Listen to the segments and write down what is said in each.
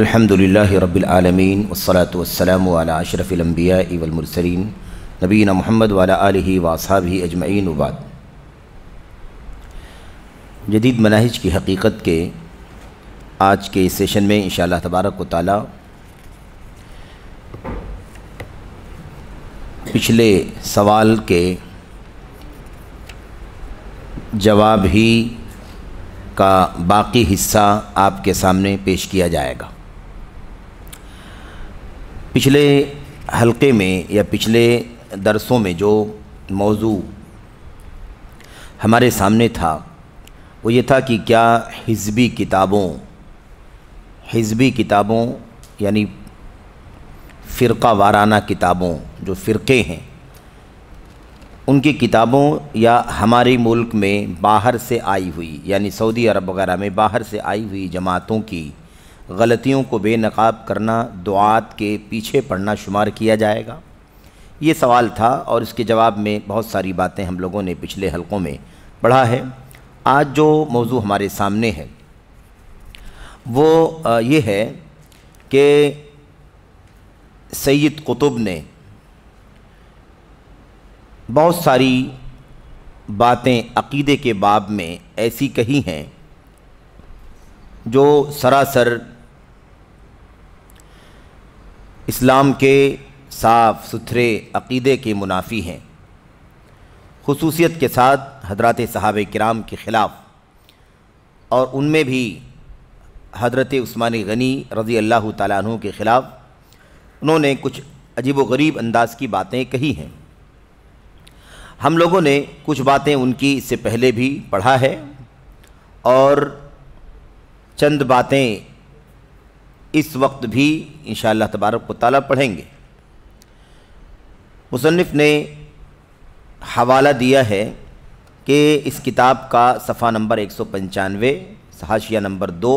अल्हम्दुलिल्लाह रब्बिल आलमीन वस्सलातु वस्सलामु अला अशरफिल अंबिया वल मुरसलीन नबीना मोहम्मद वाला आलिहि वासहाबी अजमैन वबाद जदीद मनाहज की हकीकत के आज के इस सेशन में इन तबारक व ताली पिछले सवाल के जवाब ही का बाकी हिस्सा आपके सामने पेश किया जाएगा पिछले हलके में या पिछले दरसों में जो मौजू हमारे सामने था वो ये था कि क्या हिजबी किताबों हिजबी किताबों यानी फ़िरका वाराना किताबों जो फ़िरके हैं उनकी किताबों या हमारे मुल्क में बाहर से आई हुई यानी सऊदी अरब वगैरह में बाहर से आई हुई जमातों की गलतियों को बेनकाब करना दुआत के पीछे पड़ना शुमार किया जाएगा ये सवाल था और इसके जवाब में बहुत सारी बातें हम लोगों ने पिछले हलकों में पढ़ा है आज जो मौजू हमारे सामने है वो ये है कि सैद कुतुब ने बहुत सारी बातें अकीदे के बाब में ऐसी कही हैं जो सरासर इस्लाम के साफ़ सुथरे अकीदे के मुनाफी हैं खसूसियत के साथ हजरत साहब कराम के ख़िलाफ़ और उनमें भी हजरत उस्मान गनी रज़ी अल्लाह तु के ख़िलाफ़ उन्होंने कुछ अजीब व गरीब अंदाज की बातें कही हैं हम लोगों ने कुछ बातें उनकी इससे पहले भी पढ़ा है और चंद बातें इस वक्त भी इन शाह तबारक ताला पढ़ेंगे मुसनफ़ ने हवाला दिया है कि इस किताब का सफ़ा नंबर एक सौ पंचानवे हाशिया नंबर दो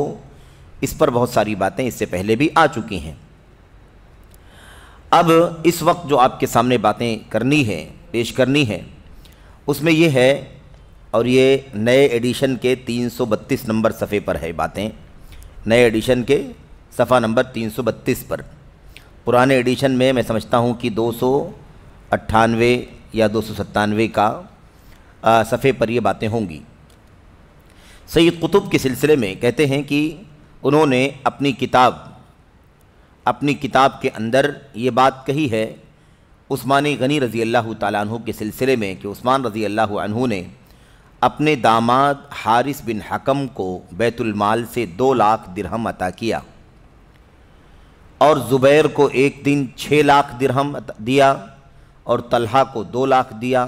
इस पर बहुत सारी बातें इससे पहले भी आ चुकी हैं अब इस वक्त जो आपके सामने बातें करनी है पेश करनी है उसमें यह है और ये नए एडिशन के 332 नंबर सफ़े पर है बातें नए एडिशन के सफ़ा नंबर 332 पर पुराने एडिशन में मैं समझता हूँ कि दो या दो का सफ़े पर ये बातें होंगी सैद कुतुब के सिलसिले में कहते हैं कि उन्होंने अपनी किताब अपनी किताब के अंदर ये बात कही है उस्मान गनी रज़ी अल्लाह तु के सिलसिले में कि उस्मान रज़ी अल्लाह ने अपने दामाद हारिस बिन हकम को बैतुलमाल से दो लाख दिरहम अता किया और ज़ुबैर को एक दिन छः लाख दिरहम दिया और तलहा को दो लाख दिया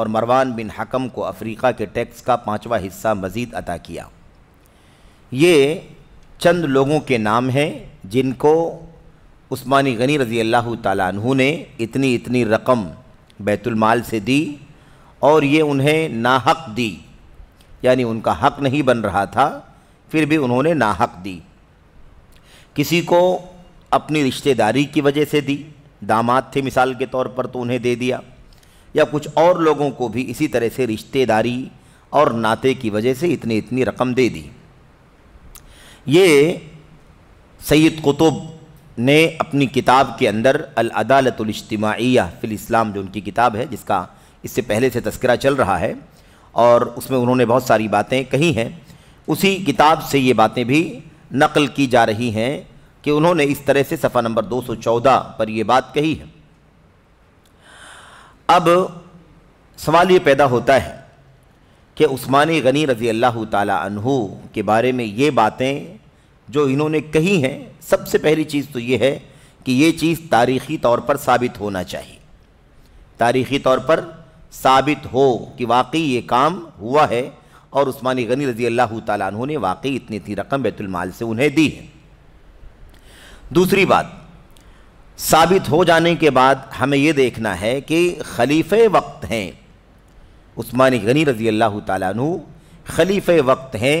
और मरवान बिन हकम को अफ्रीका के टैक्स का पाँचवा हिस्सा मज़ीद अदा किया ये चंद लोगों के नाम हैं जिनको उस्मानी गनी रज़ी अल्लाह तु ने इतनी इतनी रकम बैतुलमाल से दी और ये उन्हें नाहक दी यानी उनका हक नहीं बन रहा था फिर भी उन्होंने नाहक दी किसी को अपनी रिश्तेदारी की वजह से दी दामाद थे मिसाल के तौर पर तो उन्हें दे दिया या कुछ और लोगों को भी इसी तरह से रिश्तेदारी और नाते की वजह से इतनी इतनी रकम दे दी ये सैद कुतुब ने अपनी किताब के अंदर अदालतमािया फ़िल इस्लाम जो उनकी किताब है जिसका इससे पहले से तस्करा चल रहा है और उसमें उन्होंने बहुत सारी बातें कही हैं उसी किताब से ये बातें भी नकल की जा रही हैं कि उन्होंने इस तरह से सफ़ा नंबर 214 पर यह बात कही है अब सवाल ये पैदा होता है कि उस्मानी गनी रज़ी अल्लाह तहु के बारे में ये बातें जो इन्होंने कही हैं सबसे पहली चीज़ तो ये है कि ये चीज़ तारीख़ी तौर पर साबित होना चाहिए तारीख़ी तौर पर साबित हो कि वाकई ये काम हुआ है और उस्मानी गनी रज़ी अल्लाह तु ने वाकई इतनी इतनी रकम बैतुलमाल से उन्हें दी है दूसरी बात साबित हो जाने के बाद हमें ये देखना है कि खलीफ़ वक्त हैं उस्मान गनी रज़ी अल्लाह तु खलीफ़ वक्त हैं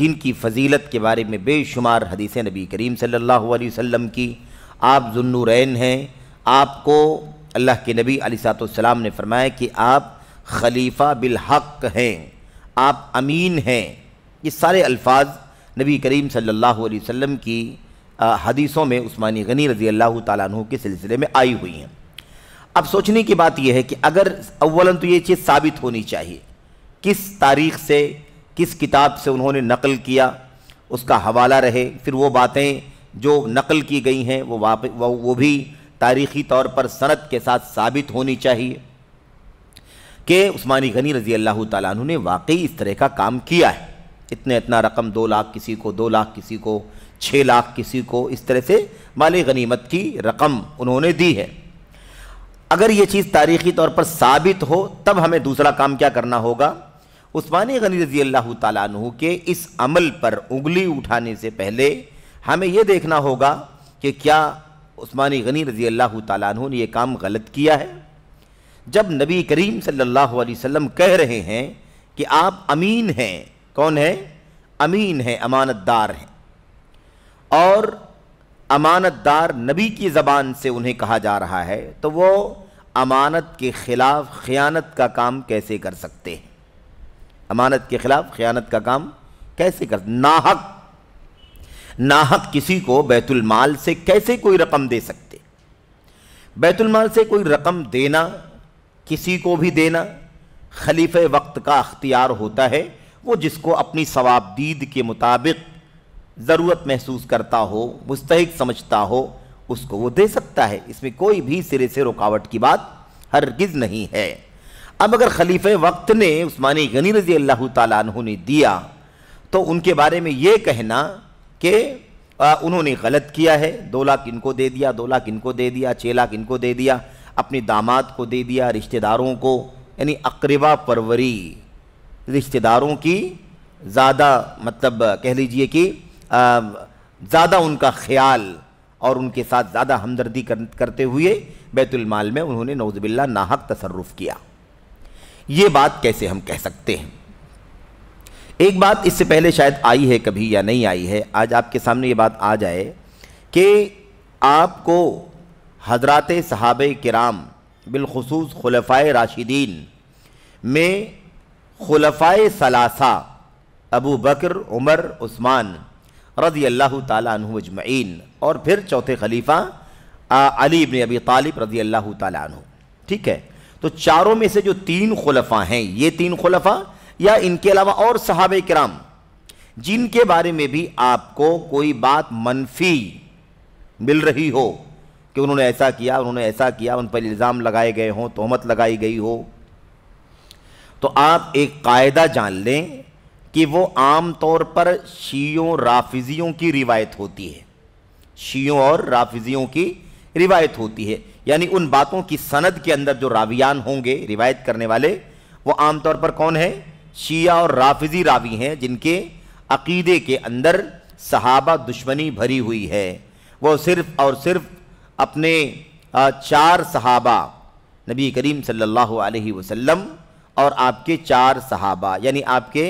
जिनकी फ़जीलत के बारे में बेशुमार हदीस नबी करीम सल्लल्लाहु अलैहि वसल्लम की आप जुन्नूरैन हैं आपको अल्लाह के नबी सातम ने फरमाया कि आप खलीफ़ा बिलहक हैं आप अमीन हैं ये सारे अल्फाज नबी करीम सल्लल्लाहु अलैहि वसल्लम की हदीसों में उस्मानी गनी रजी अल्लाह तु के सिलसिले में आई हुई हैं अब सोचने की बात यह है कि अगर अवला तो ये चीज़ साबित होनी चाहिए किस तारीख से किस किताब से उन्होंने नकल किया उसका हवाला रहे फिर वो बातें जो नकल की गई हैं वो वाप वो भी तारीख़ी तौर पर सनत के साथ साबित होनी चाहिए कि उस्मानी गनी रजी अल्लाह तु ने वाकई इस तरह का काम किया है इतने इतना रकम दो लाख किसी को दो लाख किसी को छः लाख किसी को इस तरह से माल गनीमत की रकम उन्होंने दी है अगर ये चीज़ तारीखी तौर पर साबित हो तब हमें दूसरा काम क्या करना होगा उस्मानी गनी रजी अल्लाह तु के इस अमल पर उंगली उठाने से पहले हमें यह देखना होगा कि क्या उस्मानी गनी रजी अल्लाह तु ने यह काम गलत किया है जब नबी करीम सल्लल्लाहु अलैहि वसल्लम कह रहे हैं कि आप अमीन हैं कौन है अमीन हैं अमानतदार हैं और अमानतदार नबी की ज़बान से उन्हें कहा जा रहा है तो वो अमानत के ख़िलाफ़ ख़यानत का काम कैसे कर सकते हैं अमानत के ख़िलाफ़ ख़यानत का काम कैसे कर नाहक नाहक किसी को बैतुलमाल से कैसे कोई रकम दे सकते बैतुलमाल से कोई रकम देना किसी को भी देना खलीफ वक्त का अख्तियार होता है वो जिसको अपनी सवाबदीद के मुताबिक ज़रूरत महसूस करता हो मुस्तक समझता हो उसको वो दे सकता है इसमें कोई भी सिरे से रुकावट की बात हरगिज़ नहीं है अब अगर खलीफे वक्त ने उस्मानी गनी रजी अल्लाह तु ने दिया तो उनके बारे में ये कहना कि उन्होंने गलत किया है दो लाख इनको दे दिया दो लाख इनको दे दिया छः लाख इनको दे दिया अपने दामाद को दे दिया रिश्तेदारों को यानी अकरबा परवरी रिश्तेदारों की ज़्यादा मतलब कह लीजिए कि ज़्यादा उनका ख्याल और उनके साथ ज़्यादा हमदर्दी कर, करते हुए बैतुलमाल में उन्होंने नौजबिल्ला नाहक तसरफ किया ये बात कैसे हम कह सकते हैं एक बात इससे पहले शायद आई है कभी या नहीं आई है आज आपके सामने ये बात आ जाए कि आपको हजरत सहाब कराम बिलखसूस खलफ़ा राशिदीन में खलफ़ा सलासा अबू बकर उमर उस्मान रजी अल्लाह तजमैन और फिर चौथे खलीफा अली इबन अबी तालिब रजी अल्लाह तु ठीक है तो चारों में से जो तीन खुलफा हैं ये तीन खुलफा या इनके अलावा और सहाब कराम जिनके बारे में भी आपको कोई बात मनफी मिल रही हो कि उन्होंने ऐसा किया उन्होंने ऐसा किया उन पर इल्ज़ाम लगाए गए हों तोहमत लगाई गई हो तो आप एक कायदा जान लें कि वो आम तौर पर शियों राफिजियों की रिवायत होती है शियों और राफिजियों की रिवायत होती है यानी उन बातों की सनद के अंदर जो रावियान होंगे रिवायत करने वाले वो आमतौर पर कौन है शिया और राफिजी रावी हैं जिनके अकीदे के अंदर सहाबा दुश्मनी भरी हुई है वो सिर्फ और सिर्फ अपने चार सहाबा नबी करीम सल्लल्लाहु अलैहि वसल्लम और आपके चार सहाबा यानी आपके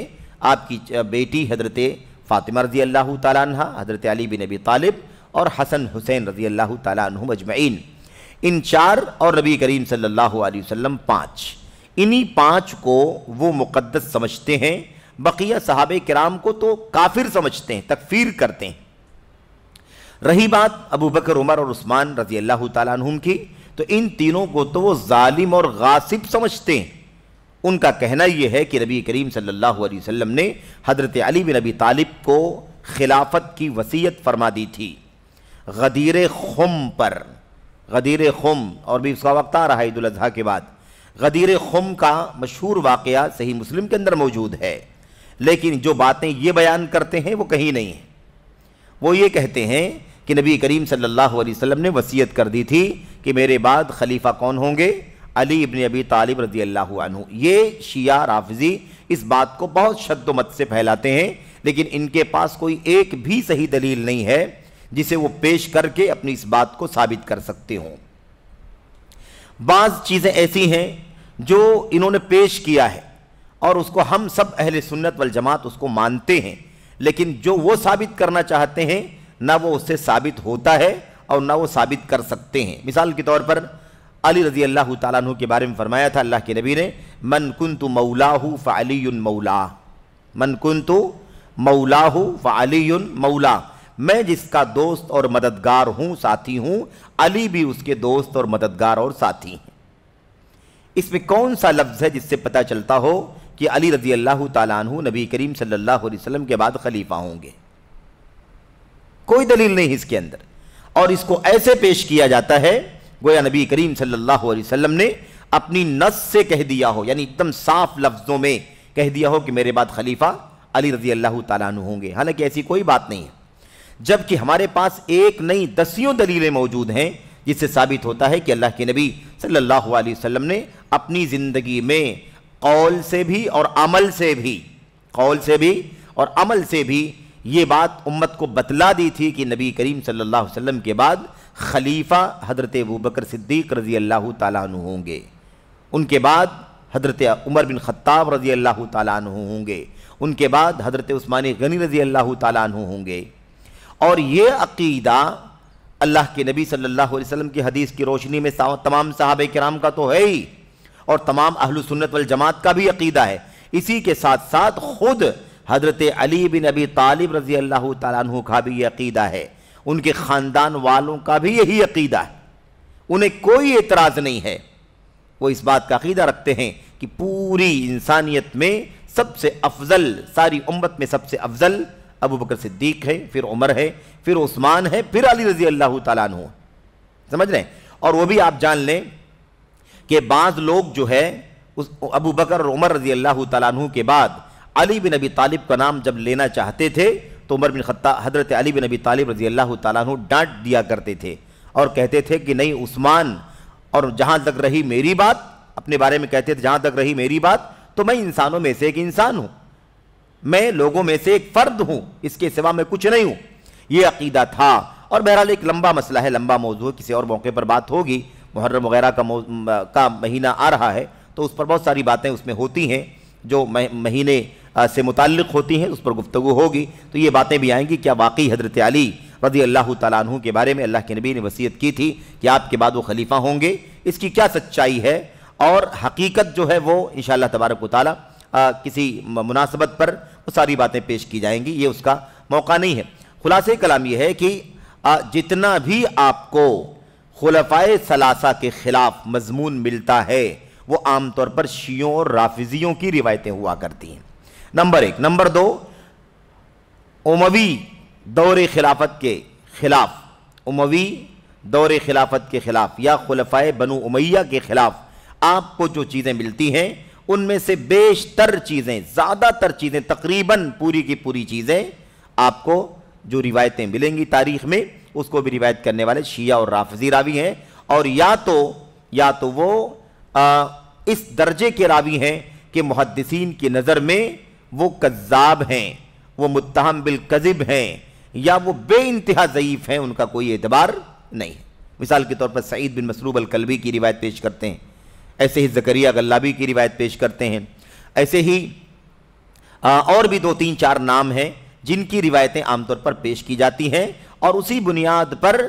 आपकी बेटी हजरत फ़ातिमा रज़ी अल्लाह तला हज़रत अली बिन नबी तालिब और हसन हुसैन रज़ी अल्लाह तला मजमैन इन चार और नबी करीम सल्लल्लाहु अलैहि वसल्लम पाँच इन्हीं पाँच को वो मुक़दस समझते हैं बकिया साहब कराम को तो काफिर समझते हैं तकफीर करते हैं रही बात अबू बकर उमर और उस्मान रजी अल्लाह तुम की तो इन तीनों को तो वो ालिम और गासिब समझते हैं उनका कहना यह है कि नबी करीम सल्लल्लाहु अलैहि वसल्लम ने हज़रत अली बिन नबी तालिब को खिलाफत की वसीयत फरमा दी थी गदीर खुम पर गदीर खुम और भी उसका वक्त आ रहा है ईद अजी के बाद गदीर खुम का मशहूर वाक़ सही मुस्लिम के अंदर मौजूद है लेकिन जो बातें ये बयान करते हैं वो कहीं नहीं हैं वो ये कहते हैं कि नबी करीम सल्लल्लाहु अलैहि वसल्लम ने वसीयत कर दी थी कि मेरे बाद खलीफा कौन होंगे अली इबन अबी तालिब रजी अल्लाह ये शिया राफजी इस बात को बहुत शद्दोमत से फैलाते हैं लेकिन इनके पास कोई एक भी सही दलील नहीं है जिसे वो पेश करके अपनी इस बात को साबित कर सकते हों बाज़ चीज़ें ऐसी हैं जो इन्होंने पेश किया है और उसको हम सब अहल सुन्नत वल जमात उसको मानते हैं लेकिन जो वो साबित करना चाहते हैं ना वो उससे साबित होता है और ना वो साबित कर सकते हैं मिसाल के तौर पर अली रजी अल्लाह तु के बारे में फरमाया था अल्लाह के नबी ने मन कुन तो मऊलाह फ़ाली मौला मन कुन तो मऊलाह फ़ाली मऊला मैं जिसका दोस्त और मददगार हूं साथी हूं अली भी उसके दोस्त और मददगार और साथी हैं इसमें कौन सा लफ्ज़ है जिससे पता चलता हो कि अली रजी अल्लाह तु नबी करीम सल्लल्लाहु अलैहि वसल्लम के बाद खलीफा होंगे कोई दलील नहीं इसके अंदर और इसको ऐसे पेश किया जाता है गोया नबी करीम सल्लल्लाहु अलैहि वसल्लम ने अपनी नस से कह दिया हो यानी एकदम साफ लफ्ज़ों में कह दिया हो कि मेरे बाद खलीफा अली रजी अल्लाह तु होंगे हालांकि ऐसी कोई बात नहीं है जबकि हमारे पास एक नई दसियों दलीलें मौजूद हैं जिससे साबित होता है कि अल्लाह के नबी सल्लल्लाहु अलैहि वसल्लम ने अपनी ज़िंदगी में कौल से भी और अमल से भी कौल से भी और अमल से भी ये बात उम्मत को बतला दी थी कि नबी करीम सल्लल्लाहु अलैहि वसल्लम के बाद खलीफा हज़रत अबू बकर सिद्दीक रज़ी अल्लाह तु होंगे उनके बाद हज़रत उमर बिन ख़त्ताब रज़ी अल्लाह तु होंगे उनके बाद हज़रत उस्मान गनी रज़ी अल्लाह तु होंगे और ये अकीदा अल्लाह के नबी सल्लल्लाहु अलैहि वसल्लम की हदीस की रोशनी में तमाम साहब कराम का तो है ही और तमाम अहल सुन्नत वल जमात का भी अकीदा है इसी के साथ साथ खुद हज़रत अली बिन अबी तालिब रज़ी अल्लाह तु का भी अकीदा है उनके ख़ानदान वालों का भी यही अकीदा है उन्हें कोई एतराज़ नहीं है वो इस बात का अकीदा रखते हैं कि पूरी इंसानियत में सबसे अफजल सारी उम्मत में सबसे अफजल अबू बकर सिद्दीक है फिर उमर है फिर उस्मान है फिर अली रजी अल्लाह तु समझ रहे हैं और वो भी आप जान लें कि बाज़ लोग जो है उस अबू बकर और उमर रजी अल्लाह तु के बाद अली बिन अबी तालिब का नाम जब लेना चाहते थे तो उमर बिन खत्ता हजरत अली बिन अबी तालिब रजी अल्लाह तु डांट दिया करते थे और कहते थे कि नहीं उस्मान और जहाँ तक रही मेरी बात अपने बारे में कहते थे जहाँ तक रही मेरी बात तो मैं इंसानों में से एक इंसान हूँ मैं लोगों में से एक फ़र्द हूँ इसके सिवा मैं कुछ नहीं हूँ ये अकीदा था और बहरहाल एक लंबा मसला है लंबा मौजू है किसी और मौके पर बात होगी मुहर्रम वगैरह का का महीना आ रहा है तो उस पर बहुत सारी बातें उसमें होती हैं जो महीने से मुतल होती हैं उस पर गुफ्तु होगी तो ये बातें भी आएंगी क्या वाकई हजरत अली रजी अल्लाह तु के बारे में अल्लाह के नबी ने वसीयत की थी कि आपके बाद वो खलीफा होंगे इसकी क्या सच्चाई है और हकीकत जो है वो इन शाह तबारक ताली किसी मुनासबत पर वो सारी बातें पेश की जाएंगी ये उसका मौका नहीं है खुलासे कलाम यह है कि आ, जितना भी आपको खुलफाए सलासा के ख़िलाफ़ मजमून मिलता है वो आमतौर पर शियों और राफिजियों की रिवायतें हुआ करती हैं नंबर एक नंबर दो उमवी दौर खिलाफत के खिलाफ उमवी दौर खिलाफत के खिलाफ या खुलफाए बनु उमैया के खिलाफ आपको जो चीज़ें मिलती हैं उनमें से बेशतर चीज़ें ज़्यादातर चीज़ें तकरीबन पूरी की पूरी चीज़ें आपको जो रिवायतें मिलेंगी तारीख में उसको भी रिवायत करने वाले शिया और राफजी रावी हैं और या तो या तो वो आ, इस दर्जे के रावी हैं कि मुहदसिन की नज़र में वो कज्जाब हैं वो मुतहम बिल कजिब हैं या वो बे इंतहा ज़यीफ़ हैं उनका कोई एतबार नहीं है मिसाल के तौर पर सईद बिन मसरूब अलकलबी की रिवायत पेश करते हैं ऐसे ही जकरिया गल्लाबी की रिवायत पेश करते हैं ऐसे ही आ, और भी दो तीन चार नाम हैं जिनकी रिवायतें आमतौर पर पेश की जाती हैं और उसी बुनियाद पर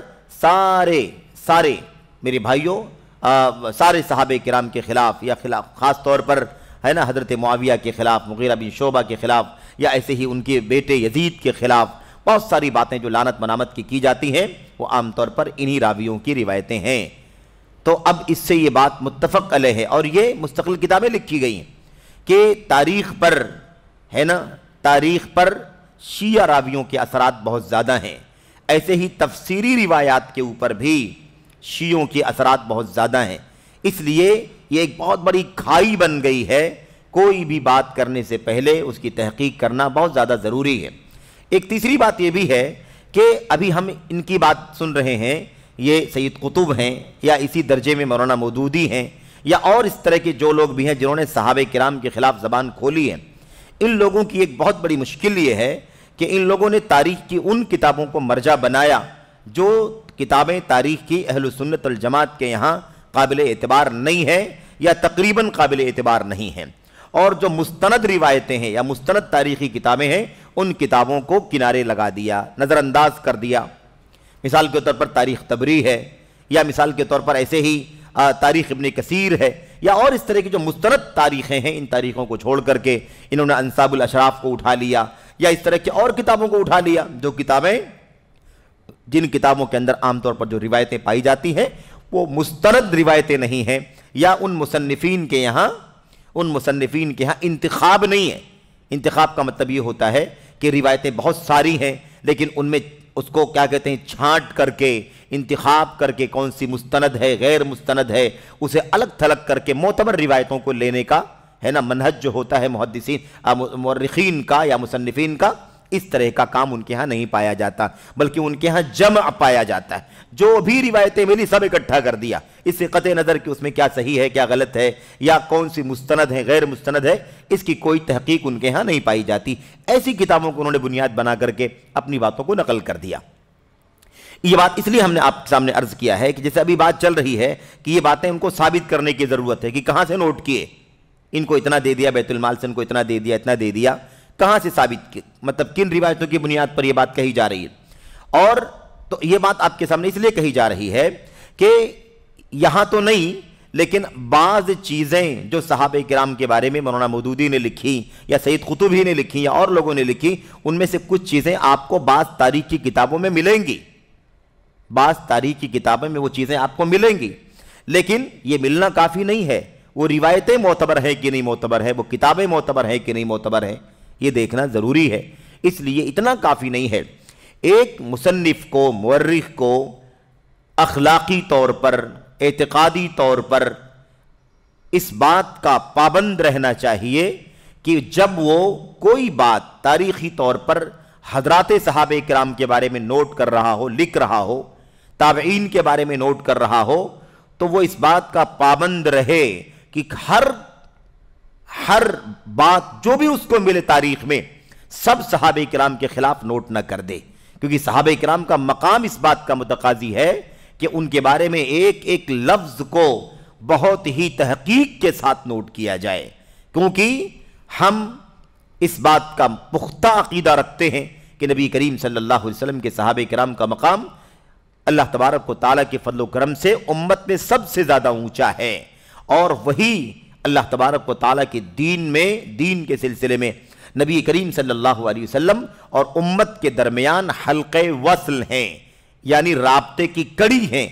सारे सारे मेरे भाइयों सारे साहब कराम के ख़िलाफ़ या खिलाफ ख़ास तौर पर है ना हज़रत मुआविया के ख़िलाफ़ मुगैरा बिन शोबा के ख़िलाफ़ या ऐसे ही उनके बेटे यजीद के ख़िलाफ़ बहुत सारी बातें जो लानत मनामत की की जाती हैं वो आमतौर पर इन्हीं रावियों की रिवायतें हैं तो अब इससे ये बात मुतफ़क़ अल है और ये मुस्तकिल किताबें लिखी गई हैं कि तारीख़ पर है ना तारीख़ पर शिया रावियों के असरात बहुत ज़्यादा हैं ऐसे ही तफसीरी रिवायात के ऊपर भी शियों के असरात बहुत ज़्यादा हैं इसलिए ये एक बहुत बड़ी खाई बन गई है कोई भी बात करने से पहले उसकी तहकीक करना बहुत ज़्यादा ज़रूरी है एक तीसरी बात यह भी है कि अभी हम इनकी बात सुन रहे हैं ये सैद कुतुब हैं या इसी दर्जे में मौलाना मदूदी हैं या और इस तरह के जो लोग भी हैं जिन्होंने साहब कराम के ख़िलाफ़ ज़बान खोली है इन लोगों की एक बहुत बड़ी मुश्किल ये है कि इन लोगों ने तारीख़ की उन किताबों को मर्जा बनाया जो किताबें तारीख़ की अहल सुन्नत जमात के यहाँ काबिल एतबार नहीं है या तकरीबन काबिल एतबार नहीं है और जो मुस्तंद रिवायतें हैं या मुस्तंद तारीखी किताबें हैं उन किताबों को किनारे लगा दिया नज़रअंदाज कर दिया मिसाल के तौर पर तारीख तबरी है या मिसाल के तौर पर ऐसे ही तारीख इबन कसीर है या और इस तरह की जो मुस्तरद तारीखें हैं इन तारीखों को छोड़ करके इन्होंने अनसाबुल अशराफ को उठा लिया या इस तरह की और किताबों को उठा लिया जो किताबें जिन किताबों के अंदर आमतौर पर जो रिवायतें पाई जाती हैं वो मुस्तरद रिवायतें नहीं हैं या उन मुसनफ़ीन के यहाँ उन मुसनफिन के यहाँ इंतखब नहीं है इंतखब का मतलब ये होता है कि रिवायतें बहुत सारी हैं लेकिन उनमें उसको क्या कहते हैं छांट करके इंतखब करके कौन सी मुस्तंद है गैर मुस्तंद है उसे अलग थलग करके मोतबर रिवायतों को लेने का है ना मनहज जो होता है मुहदसिन मरखीन का या मुसनफिन का इस तरह का काम उनके यहां नहीं पाया जाता बल्कि उनके यहां जम पाया जाता है जो भी रिवायतें मिली सब इकट्ठा कर दिया इससे कत नज़र कि उसमें क्या सही है क्या गलत है या कौन सी मुस्तंद है गैर मुस्तंद है इसकी कोई तहकीक उनके यहां नहीं पाई जाती ऐसी किताबों को उन्होंने बुनियाद बना करके अपनी बातों को नकल कर दिया ये बात इसलिए हमने आपके सामने अर्ज किया है कि जैसे अभी बात चल रही है कि ये बातें उनको साबित करने की ज़रूरत है कि कहां से नोट किए इनको इतना दे दिया बैतुलमाल से इनको इतना दे दिया इतना दे दिया कहां से साबित मतलब किन रिवायतों की बुनियाद पर यह बात कही जा रही है और तो यह बात आपके सामने इसलिए कही जा रही है कि यहां तो नहीं लेकिन बाज चीज़ें जो साहब कराम के बारे में मौलाना मदूदी ने लिखी या सईद कुतुबी ने लिखी या और लोगों ने लिखी उनमें से कुछ चीज़ें आपको बाज तारीख की किताबों में मिलेंगी बाज तारीख की किताबों में वो चीज़ें आपको मिलेंगी लेकिन ये मिलना काफ़ी नहीं है वो रिवायतें मोतबर हैं कि नहीं मोतबर है वो किताबें मोतबर हैं कि नहीं मोतबर है ये देखना ज़रूरी है इसलिए इतना काफ़ी नहीं है एक मुसनफ़ को मर्रख को अखलाक़ी तौर पर एतकदी तौर पर इस बात का पाबंद रहना चाहिए कि जब वो कोई बात तारीख़ी तौर पर हजरात साहब कराम के बारे में नोट कर रहा हो लिख रहा हो ताबीन के बारे में नोट कर रहा हो तो वो इस बात का पाबंद रहे कि हर हर बात जो भी उसको मिले तारीख में सब सहाब कराम के खिलाफ नोट ना कर दे क्योंकि सहाब कराम का मकाम इस बात का मतकाजी है कि उनके बारे में एक एक लफ्ज को बहुत ही तहकीक के साथ नोट किया जाए क्योंकि हम इस बात का पुख्ता अकीदा रखते हैं कि नबी करीम सल्लल्लाहु अलैहि वसल्लम के सहाब कराम का मकाम अल्लाह तबारक को ताला के फलोक्रम से उम्मत में सबसे ज़्यादा ऊंचा है और वही अल्लाह तबारक व ताली के दीन में दीन के सिलसिले में नबी करीम सल्लल्लाहु अलैहि वसल्लम और उम्मत के दरमियान हल्के वसल हैं यानी रबते की कड़ी हैं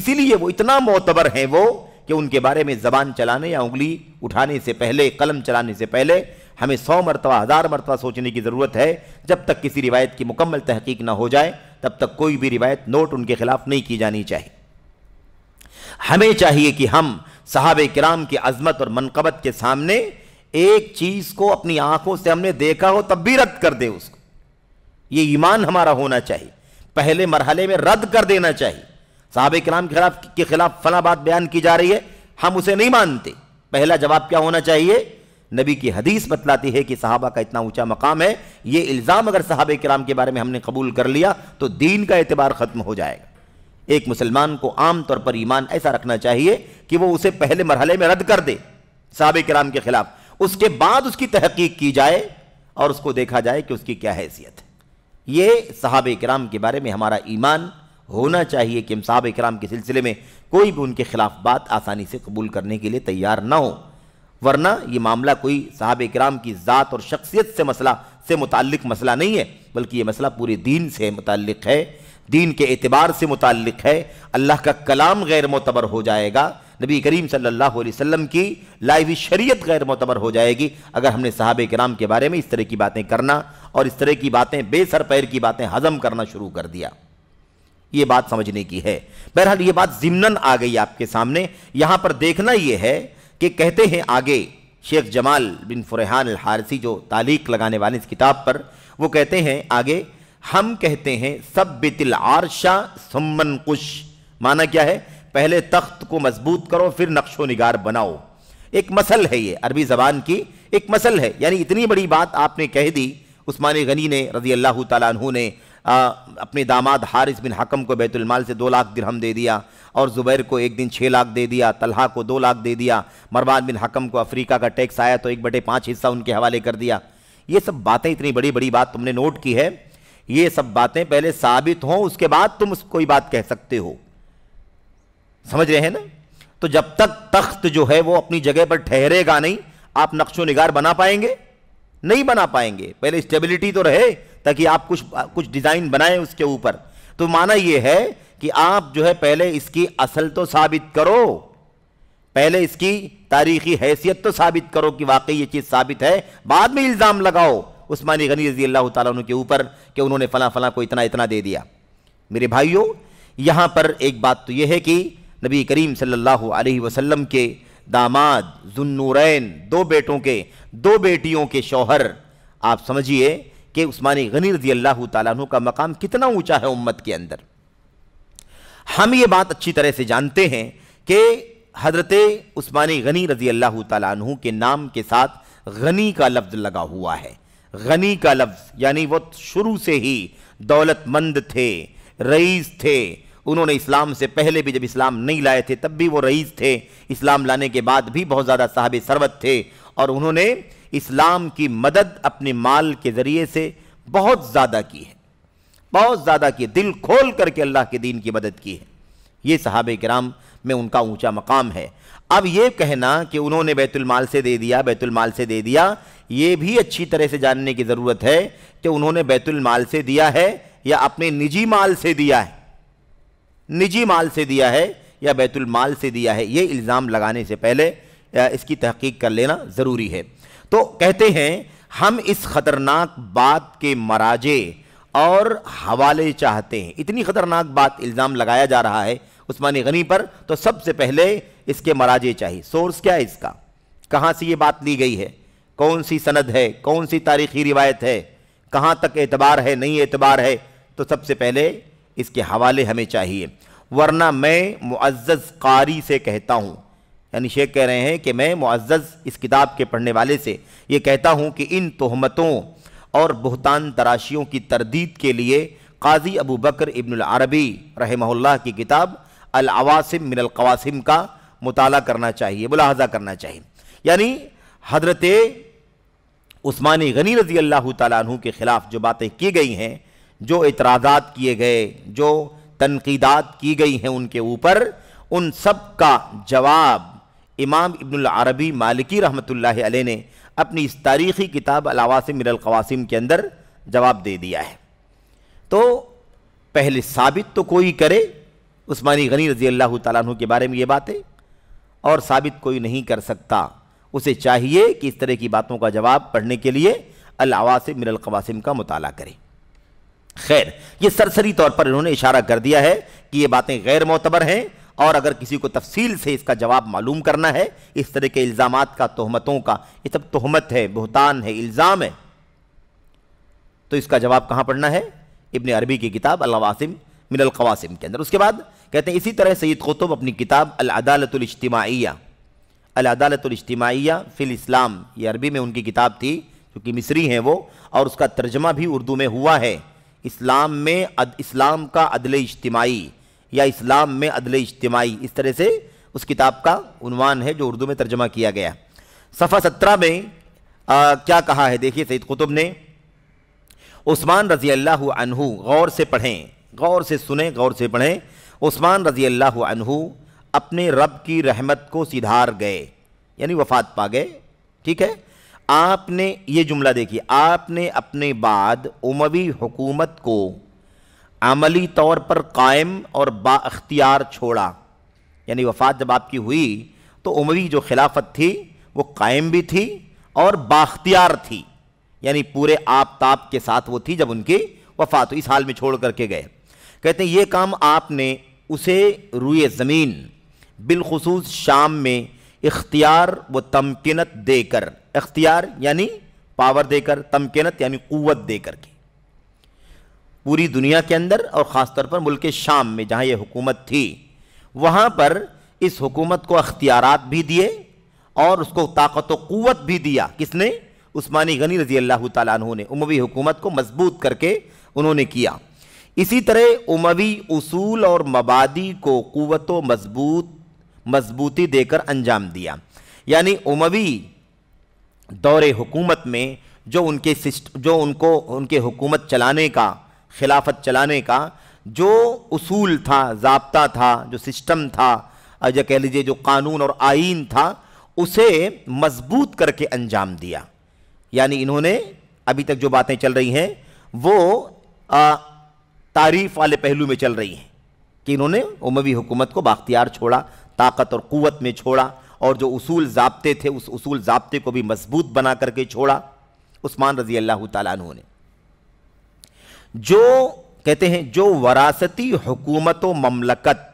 इसीलिए वो इतना मोतबर हैं वो कि उनके बारे में ज़बान चलाने या उंगली उठाने से पहले कलम चलाने से पहले हमें सौ मरतबा हज़ार मरतबा सोचने की ज़रूरत है जब तक किसी रिवायत की मुकम्मल तहकीक ना हो जाए तब तक कोई भी रिवायत नोट उनके ख़िलाफ़ नहीं की जानी चाहिए हमें चाहिए कि हम साहब कराम की अजमत और मनकबत के सामने एक चीज को अपनी आंखों से हमने देखा हो तब भी रद्द कर दे उसको ये ईमान हमारा होना चाहिए पहले मरहले में रद्द कर देना चाहिए साहब कराम के खिलाफ के खिलाफ फला बात बयान की जा रही है हम उसे नहीं मानते पहला जवाब क्या होना चाहिए नबी की हदीस बतलाती है कि साहबा का इतना ऊंचा मकाम है यह इल्ज़ाम अगर साहब कराम के बारे में हमने कबूल कर लिया तो दीन का एतबार ख़त्म हो जाएगा एक मुसलमान को आम तौर पर ईमान ऐसा रखना चाहिए कि वो उसे पहले मरहले में रद्द कर दे साहब कराम के खिलाफ उसके बाद उसकी तहकीक की जाए और उसको देखा जाए कि उसकी क्या हैसियत है ये साहब कराम के बारे में हमारा ईमान होना चाहिए कि हम साहब कराम के सिलसिले में कोई भी उनके खिलाफ बात आसानी से कबूल करने के लिए तैयार ना हो वरना यह मामला कोई साहब कराम की ज़ात और शख्सियत से मसला से मुतल मसला नहीं है बल्कि यह मसला पूरे दीन से मुतल है दीन के एतबार से मुतक है अल्लाह का कलाम गैर मोतबर हो जाएगा नबी करीम सल्लल्लाहु अलैहि वसल्लम की लाइव शरीयत गैर मोतबर हो जाएगी अगर हमने साहब कराम के बारे में इस तरह की बातें करना और इस तरह की बातें बेसर पैर की बातें हजम करना शुरू कर दिया ये बात समझने की है बहरहाल ये बात ज़िमनन आ गई आपके सामने यहाँ पर देखना यह है कि कहते हैं आगे शेख जमाल बिन फुरहान हारसी जो तालीक लगाने वाले इस किताब पर वो कहते हैं आगे हम कहते हैं सब बितिल आरशा सुमन कुश माना क्या है पहले तख्त को मजबूत करो फिर नक्शो निगार बनाओ एक मसल है ये अरबी जबान की एक मसल है यानी इतनी बड़ी बात आपने कह दी उस्मान गनी ने रजी अल्लाह तु ने आ, अपने दामाद हारिस बिन हकम को बैतुलमाल से दो लाख दिरहम दे दिया और ज़ुबैर को एक दिन छः लाख दे दिया तलहा को दो लाख दे दिया मरवान बिन हकम को अफ्रीका का टैक्स आया तो एक बटे पाँच हिस्सा उनके हवाले कर दिया ये सब बातें इतनी बड़ी बड़ी बात तुमने नोट की है ये सब बातें पहले साबित हों उसके बाद तुम कोई बात कह सकते हो समझ रहे हैं ना तो जब तक तख्त जो है वो अपनी जगह पर ठहरेगा नहीं आप नक्शो निगार बना पाएंगे नहीं बना पाएंगे पहले स्टेबिलिटी तो रहे ताकि आप कुछ कुछ डिजाइन बनाएं उसके ऊपर तो माना यह है कि आप जो है पहले इसकी असल तो साबित करो पहले इसकी तारीखी हैसियत तो साबित करो कि वाकई ये चीज़ साबित है बाद में इल्ज़ाम लगाओ उस्मानी गनी रजी अल्लाह तुम के ऊपर कि उन्होंने फ़ला फ़ला को इतना इतना दे दिया मेरे भाइयों यहाँ पर एक बात तो यह है कि नबी करीम सल्लल्लाहु अलैहि वसल्लम के दामाद जुन्नूरैन दो बेटों के दो बेटियों के शौहर आप समझिए कि उस्मानी गनी रजी अल्लाह तु का मकाम कितना ऊँचा है उम्मत के अंदर हम ये बात अच्छी तरह से जानते हैं कि हजरत उस्मानी गनी रजी अल्लाह तु के नाम के साथ गनी का लफ्ज़ लगा हुआ है गनी का लफ्ज यानी वो शुरू से ही दौलतमंद थे रईस थे उन्होंने इस्लाम से पहले भी जब इस्लाम नहीं लाए थे तब भी वो रईस थे इस्लाम लाने के बाद भी बहुत ज़्यादा साहब सरवत थे और उन्होंने इस्लाम की मदद अपने माल के ज़रिए से बहुत ज़्यादा की है बहुत ज़्यादा की दिल खोल करके अल्लाह के दीन की मदद की है ये साहब कराम में उनका ऊँचा मकाम है अब ये कहना कि उन्होंने बैतुलमाल से दे दिया बैतुलमाल से दे दिया ये भी अच्छी तरह से जानने की ज़रूरत है कि उन्होंने बैतुलमाल से दिया है या अपने निजी माल से दिया है निजी माल से दिया है या बैतुलमाल से दिया है ये इल्ज़ाम लगाने से पहले इसकी तहकीक कर लेना ज़रूरी है तो कहते हैं हम इस ख़तरनाक बात के मराजे और हवाले चाहते हैं इतनी ख़तरनाक बात इल्ज़ाम लगाया जा रहा है उस्मानी गनी पर तो सबसे पहले इसके मराजे चाहिए सोर्स क्या है इसका कहाँ से ये बात ली गई है कौन सी सनद है कौन सी तारीखी रिवायत है कहाँ तक एतबार है नहीं एतबार है तो सबसे पहले इसके हवाले हमें चाहिए वरना मैं मुआज़ कारी से कहता हूँ यानी शेख कह रहे हैं कि मैं मुआज़ इस किताब के पढ़ने वाले से ये कहता हूँ कि इन तहमतों और बहतान तराशियों की तरदीद के लिए काजी अबू बकर इब्न अरबी रहमल्ला की किताब अल अवासिम मिनल कवासिम का मुताला करना चाहिए मुलाहजा करना चाहिए यानी हजरत उस्मान गनी रजी अल्लाह तु के ख़िलाफ़ जो बातें की गई हैं जो इतराज़ात किए गए जो तनकीदात की गई हैं उनके ऊपर उन सब का जवाब इमाम इब्नुल मालिकी रहमत आल ने अपनी इस तारीख़ी किताब अलावासिम मिनलवासिम के अंदर जवाब दे दिया है तो पहले साबित तो कोई करे उस्मानी गनी रजी अल्लाह तु के बारे में ये बातें और साबित कोई नहीं कर सकता उसे चाहिए कि इस तरह की बातों का जवाब पढ़ने के लिए अलावासिम मिनल का मुताल करें खैर ये सरसरी तौर पर इन्होंने इशारा कर दिया है कि ये बातें गैर मोतबर हैं और अगर किसी को तफसील से इसका जवाब मालूम करना है इस तरह के इल्ज़ाम का तोहमतों का ये सब तोहमत है बहुतान है इल्ज़ाम है तो इसका जवाब कहाँ पढ़ना है इबन अरबी की किताब अल्लाह वासिम मिनल कवासिम के अंदर उसके बाद कहते हैं इसी तरह सैद कुतुब अपनी किताब अलादालतमािया अलादालतमािया फ़िल इस्लाम ये अरबी में उनकी किताब थी क्योंकि मिस्री हैं वो और उसका तर्जमा भी उर्दू में हुआ है इस्लाम में अद, इस्लाम का अदल इज्तमाही या इस्लाम में अदल इज्तमाही इस तरह से उस किताब का उनवान है जो उर्दू में तर्जमा किया गया सफ़ा सत्रह में आ, क्या कहा है देखिए सैद कुतुब ने उस्मान रजी अल्लाह अनहू गौर से पढ़ें गौर से सुने गौर से पढ़ें उस्मान रजी अल्लाह अनहू अपने रब की रहमत को सिधार गए यानी वफात पा गए ठीक है आपने ये जुमला देखिए आपने अपने बाद उमवी हुकूमत को अमली तौर पर कायम और बाख्तियार छोड़ा यानी वफात जब आपकी हुई तो उमवी जो खिलाफत थी वो कायम भी थी और बाख्तियार थी यानी पूरे आप ताप के साथ वो थी जब उनकी वफात इस हाल में छोड़ करके गए कहते हैं ये काम आपने उसे रुए ज़मीन बिलखसूस शाम में इख्तियार व तमकिनत देकर इख्तियार यानी पावर देकर तमकिनत यानी क़वत देकर के पूरी दुनिया के अंदर और ख़ास तौर पर मुल्क शाम में जहाँ ये हुकूमत थी वहाँ पर इस हुकूमत को अख्तियार भी दिए और उसको ताकत क़वत भी दिया किसने उस्मानी गनी रजी अल्लाह तु ने उमवी हुकूमत को मजबूत करके उन्होंने किया इसी तरह उमवी उसूल और मबादी को व मजबूत मजबूती देकर अंजाम दिया यानी उमवी दौर हुकूमत में जो उनके सिस्ट जो उनको उनके हुकूमत चलाने का खिलाफत चलाने का जो उसूल था जबता था जो सिस्टम था अजय कह लीजिए जो कानून और आइन था उसे मजबूत करके अंजाम दिया यानी इन्होंने अभी तक जो बातें चल रही हैं वो आ, तारीफ वाले पहलू में चल रही हैं कि इन्होंने उमवी हुकूमत को बाख्तियार छोड़ा ताकत और क़वत में छोड़ा और जो उसूल जबते थे उस उसूल जबते को भी मजबूत बना करके छोड़ा उस्मान रजी अल्लाह तु ने जो कहते हैं जो वरासती हुकूमत ममलकत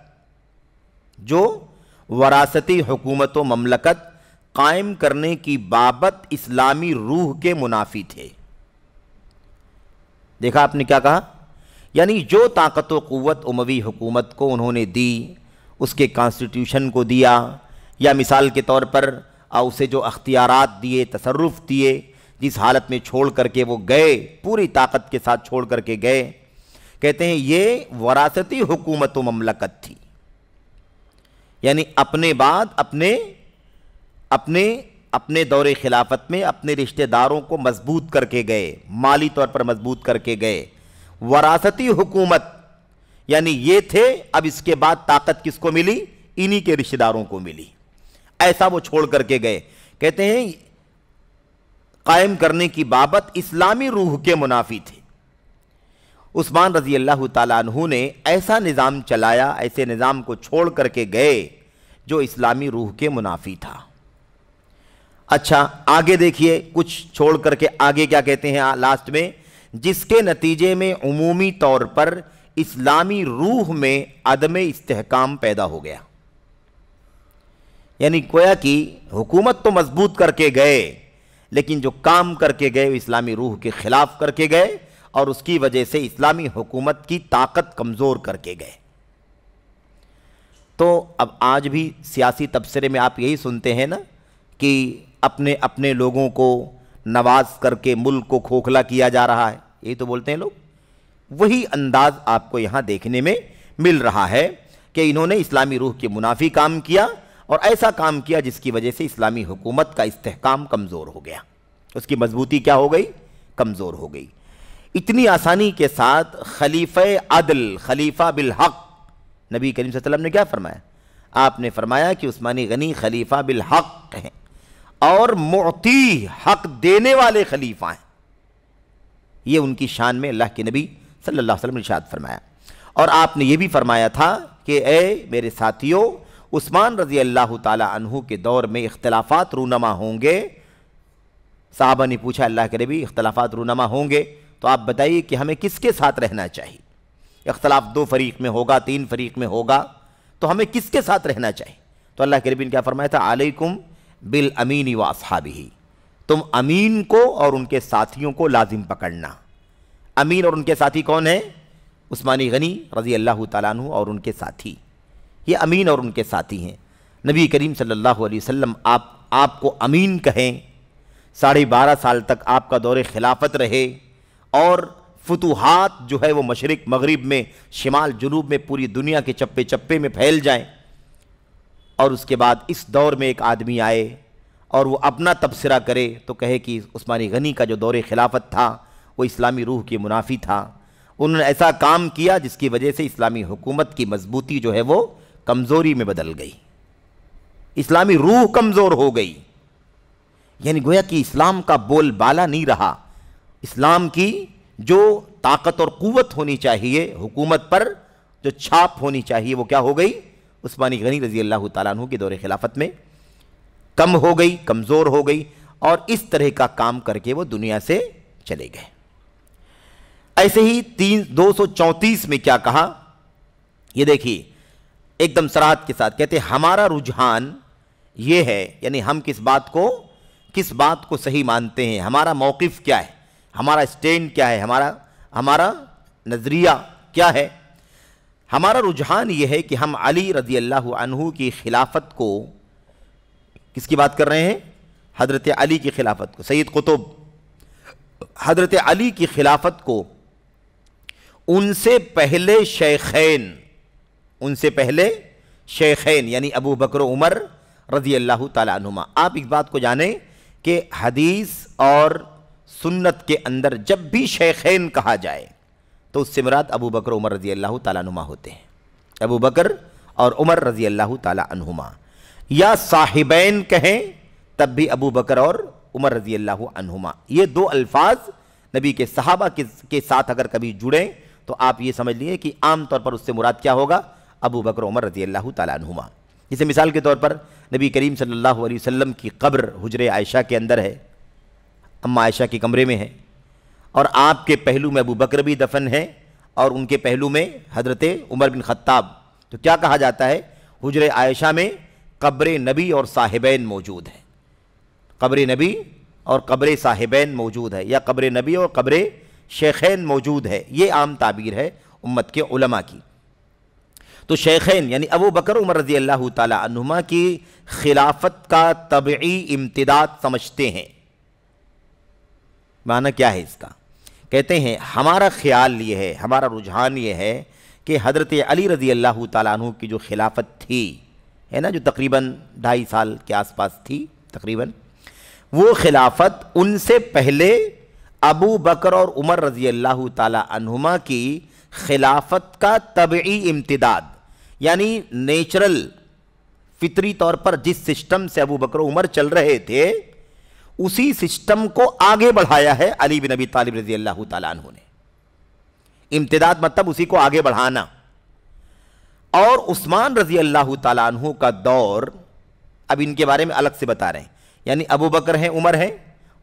जो वरासती हुकूमत ममलकत कायम करने की बाबत इस्लामी रूह के मुनाफी थे देखा आपने क्या कहा यानी जो ताकत क़वत उमवी हुकूमत को उन्होंने दी उसके कॉन्स्टिट्यूशन को दिया या मिसाल के तौर पर उसे जो अख्तियारत दिए तसरफ़ दिए जिस हालत में छोड़ करके वो गए पूरी ताकत के साथ छोड़ करके गए कहते हैं ये वरासती हुकूमत ममलकत थी यानी अपने बाद अपने अपने अपने दौरे खिलाफत में अपने रिश्तेदारों को मजबूत करके गए माली तौर पर मजबूत करके गए वरासती हुकूमत यानी ये थे अब इसके बाद ताकत किसको मिली इन्हीं के रिश्तेदारों को मिली ऐसा वो छोड़ करके गए कहते हैं कायम करने की बाबत इस्लामी रूह के मुनाफी थे उस्मान रजी अल्लाह तु ने ऐसा निज़ाम चलाया ऐसे निज़ाम को छोड़ करके गए जो इस्लामी रूह के मुनाफी था अच्छा आगे देखिए कुछ छोड़ करके आगे क्या कहते हैं लास्ट में जिसके नतीजे में उमूमी तौर पर इस्लामी रूह में अदम इस्तेकाम पैदा हो गया यानी कोया कि हुकूमत तो मजबूत करके गए लेकिन जो काम करके गए वो इस्लामी रूह के खिलाफ करके गए और उसकी वजह से इस्लामी हुकूमत की ताकत कमज़ोर करके गए तो अब आज भी सियासी तबसरे में आप यही सुनते हैं ना कि अपने अपने लोगों को नवाज करके मुल्क को खोखला किया जा रहा है यही तो बोलते हैं लोग वही अंदाज आपको यहाँ देखने में मिल रहा है कि इन्होंने इस्लामी रूह के मुनाफी काम किया और ऐसा काम किया जिसकी वजह से इस्लामी हुकूमत का इस्तेकाम कमज़ोर हो गया उसकी मजबूती क्या हो गई कमज़ोर हो गई इतनी आसानी के साथ खलीफे अदल खलीफा बिलहक नबी करीम ने क्या फरमाया आपने फरमाया कि उस्मानी गनी खलीफा बिलहक हैं और मोती हक देने वाले खलीफा हैं ये उनकी शान में अल्लाह के नबी सल्लल्लाहु अलैहि वसल्लम ने फरमाया और आपने ये भी फरमाया था कि ए मेरे साथियों उस्मान रजी अल्लाह तहु के दौर में इख्तलाफात रूनमा होंगे साहबा ने पूछा अल्लाह के नबी इख्तलाफात रूनमा होंगे तो आप बताइए कि हमें किसके साथ रहना चाहिए इख्तलाफ दो फरीक में होगा तीन फरीक में होगा तो हमें किसके साथ रहना चाहिए तो अल्लाह के नबी ने क्या फरमाया था आलकुम बिल अमीनी व असहाबी तुम अमीन को और उनके साथियों को लाजिम पकड़ना अमीन और उनके साथी कौन है उस्मानी गनी रज़ी अल्लाह तु और उनके साथी ये अमीन और उनके साथी हैं नबी करीम सल्लल्लाहु अलैहि वसल्लम आप आपको अमीन कहें साढ़े बारह साल तक आपका दौरे खिलाफत रहे और फतूहत जो है वो मशरक़ मगरब में शिमाल जुनूब में पूरी दुनिया के चप्पे चप्पे में फैल जाएँ और उसके बाद इस दौर में एक आदमी आए और वो अपना तबसरा करे तो कहे कि उस्मानी गनी का जो दौर खिलाफत था वो इस्लामी रूह की मुनाफी था उन्होंने ऐसा काम किया जिसकी वजह से इस्लामी हुकूमत की मजबूती जो है वो कमज़ोरी में बदल गई इस्लामी रूह कमज़ोर हो गई यानी गोया कि इस्लाम का बोलबाला नहीं रहा इस्लाम की जो ताकत और क़वत होनी चाहिए हुकूमत पर जो छाप होनी चाहिए वो क्या हो गई उस्मानी गनी रजी अल्लाह तु के दौरे खिलाफत में कम हो गई कमज़ोर हो गई और इस तरह का काम करके वो दुनिया से चले गए ऐसे ही तीन दो सौ चौंतीस में क्या कहा ये देखिए एकदम सराहत के साथ कहते हमारा रुझान ये है यानी हम किस बात को किस बात को सही मानते हैं हमारा मौक़ क्या है हमारा स्टैंड क्या है हमारा हमारा नज़रिया क्या है हमारा रुझान यह है कि हम अली रजी अल्लाह अनहु की खिलाफत को किसकी बात कर रहे हैं हज़रत अली की खिलाफत को सैद कुतुब हज़रत अली की खिलाफत को उनसे पहले शेखैन उनसे पहले शेखैन यानी अबू बकर उमर रजी अल्लाह तुमा आप इस बात को जानें कि हदीस और सुन्नत के अंदर जब भी शेखैन कहा जाए तो उससे मुराद अबू बकर उमर रजी अल्लाह तुमा होते हैं अबू बकर और उमर रजी अल्लाह तुमा या साहिबैन कहें तब भी अबू बकर और उमर रजी अल्लाह अनहुमा ये दो अल्फाज नबी के सहाबा के, के साथ अगर कभी जुड़ें तो आप ये समझ लिए कि आम तौर पर उससे मुराद क्या होगा अबू बकर उमर रजी अल्लाह तुमा जैसे मिसाल के तौर पर नबी करीम सल्लल्लाहु अलैहि वसल्लम की कब्र हजर आयशा के अंदर है अम्मा आयशा के कमरे में है और आपके पहलू में अबू बकर भी दफन है और उनके पहलू में हजरत उमर बिन खत्ताब तो क्या कहा जाता है हजर आयशा में कब्र नबी और साहिबैन मौजूद हैं कब्र नबी और कब्र साहिबैन मौजूद है या कब्र नबी और कब्र शेखैन मौजूद है ये आम ताबीर है उम्मत के उलमा की तो शेखैन यानी अबू बकर उमर रजी अल्लाह तुमा की खिलाफत का तबी इम्तदाद समझते हैं माना क्या है इसका कहते हैं हमारा ख्याल ये है हमारा रुझान ये है कि हज़रत अली रज़ी अल्लाह तु की जो खिलाफत थी है ना जो तकरीबन ढाई साल के आसपास थी तकरीबन वो खिलाफत उनसे पहले अबू बकर और उमर रज़ी अल्लाह तुमा की खिलाफत का तबी इम्तदाद यानी नेचुरल फितरी तौर पर जिस सिस्टम से अबू बकर उमर चल रहे थे उसी सिस्टम को आगे बढ़ाया है अली बिन अबी तालिब रजी अल्लाह तु ने इम्तदाद मतलब उसी को आगे बढ़ाना और उस्मान रजी अल्लाह तु का दौर अब इनके बारे में अलग से बता रहे हैं यानी अबू बकर हैं उमर हैं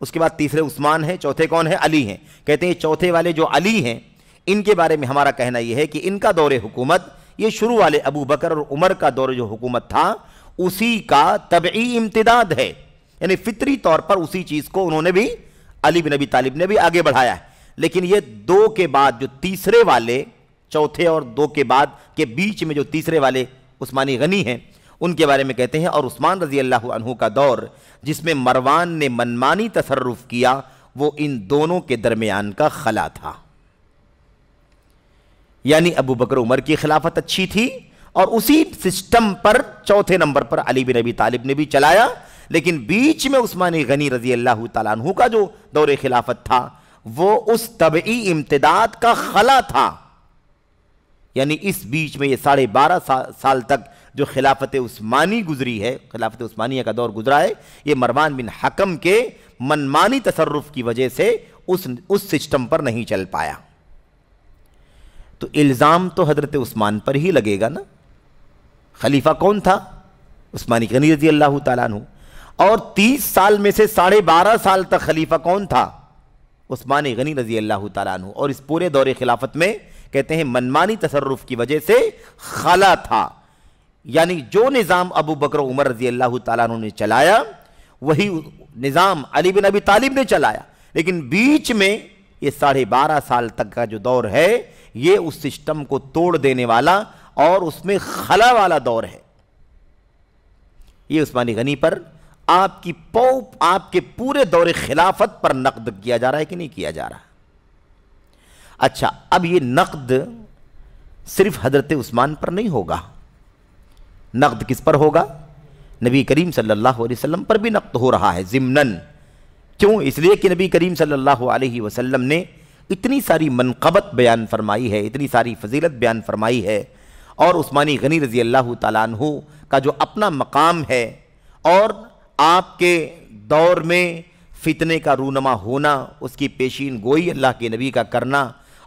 उसके बाद तीसरे उस्मान हैं चौथे कौन है अली हैं कहते हैं चौथे वाले जो अली हैं इनके बारे में हमारा कहना यह है कि इनका दौर हुकूमत ये शुरू वाले अबू बकर और उमर का दौर जो हुकूमत था उसी का तबी इम्तदाद है यानी फितरी तौर पर उसी चीज को उन्होंने भी अली बिन अबी तालिब ने भी आगे बढ़ाया है लेकिन ये दो के बाद जो तीसरे वाले चौथे और दो के बाद के बीच में जो तीसरे वाले उस्मानी गनी हैं उनके बारे में कहते हैं और उस्मान रजी अल्लाह अनहु का दौर जिसमें मरवान ने मनमानी तसरुफ किया वो इन दोनों के दरमियान का खला था यानी अबू बकर उमर की खिलाफत अच्छी थी और उसी सिस्टम पर चौथे नंबर पर अली बिन अबी तालिब ने भी चलाया लेकिन बीच में उस्मानी गनी रजी अल्लाह तु का जो दौर खिलाफत था वो उस तबई इम्तदाद का खला था यानी इस बीच में ये साढ़े बारह सा, साल तक जो खिलाफत उस्मानी गुजरी है खिलाफत उस्मानिया का दौर गुजरा है ये मरवान बिन हकम के मनमानी तसरफ की वजह से उस उस सिस्टम पर नहीं चल पाया तो इल्ज़ाम तो हज़रत उस्मान पर ही लगेगा ना खलीफा कौन था उस्मानी गनी रजी अल्लाह तु और तीस साल में से साढ़े बारह साल तक खलीफा कौन था उस्मान गनी रजी अल्लाह तु और इस पूरे दौरे खिलाफत में कहते हैं मनमानी तसरफ की वजह से खला था यानी जो निज़ाम अबू बकर उमर रजी अल्लाह तु ने चलाया वही निज़ाम अली बिन अबी तालिब ने चलाया लेकिन बीच में ये साढ़े बारह साल तक का जो दौर है ये उस सिस्टम को तोड़ देने वाला और उसमें खला वाला दौर है ये उस्मानी गनी पर आपकी पोप आपके पूरे दौरे खिलाफत पर नकद किया जा रहा है कि नहीं किया जा रहा अच्छा अब ये नकद सिर्फ हजरत उस्मान पर नहीं होगा नकद किस पर होगा नबी करीम सल्लल्लाहु अलैहि वसल्लम पर भी नकद हो रहा है ज़िमनन क्यों इसलिए कि नबी करीम सल्लल्लाहु अलैहि वसल्लम ने इतनी सारी मनकबत बयान फरमाई है इतनी सारी फजीलत बयान फरमाई है और उस्मानी गनी रज़ी अल्लाह तु का जो अपना मकाम है और आपके दौर में फितने का रूनमा होना उसकी पेशीन गोई अल्लाह के नबी का करना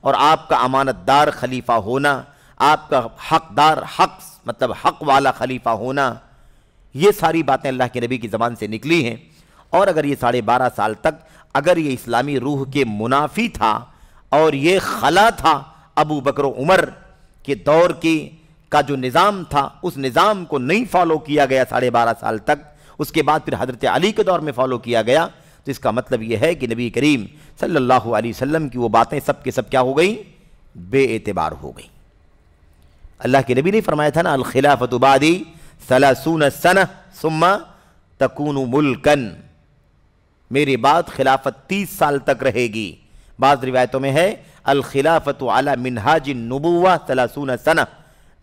और आपका अमानतदार खलीफा होना आपका हकदार हक मतलब हक वाला खलीफा होना ये सारी बातें अल्लाह के नबी की ज़बान से निकली हैं और अगर ये साढ़े बारह साल तक अगर ये इस्लामी रूह के मुनाफी था और ये खला था अबू बकर उमर के दौर की का जो निज़ाम था उस निज़ाम को नहीं फॉलो किया गया साढ़े बारह साल तक उसके बाद फिर हज़रत अली के दौर में फॉलो किया गया तो इसका मतलब यह है कि नबी करीम सल्लल्लाहु अलैहि वसल्लम की वो बातें सब के सब क्या हो गई बेएतबार हो गई अल्लाह के नबी ने फरमाया था ना अलखिलाफतबादी सलासून सन सुम्मा तकून मुल्कन मेरे बाद खिलाफत तीस साल तक रहेगी बाद रिवायतों में है अलखिलाफत अला मिनहाज नबुआ सलासून सन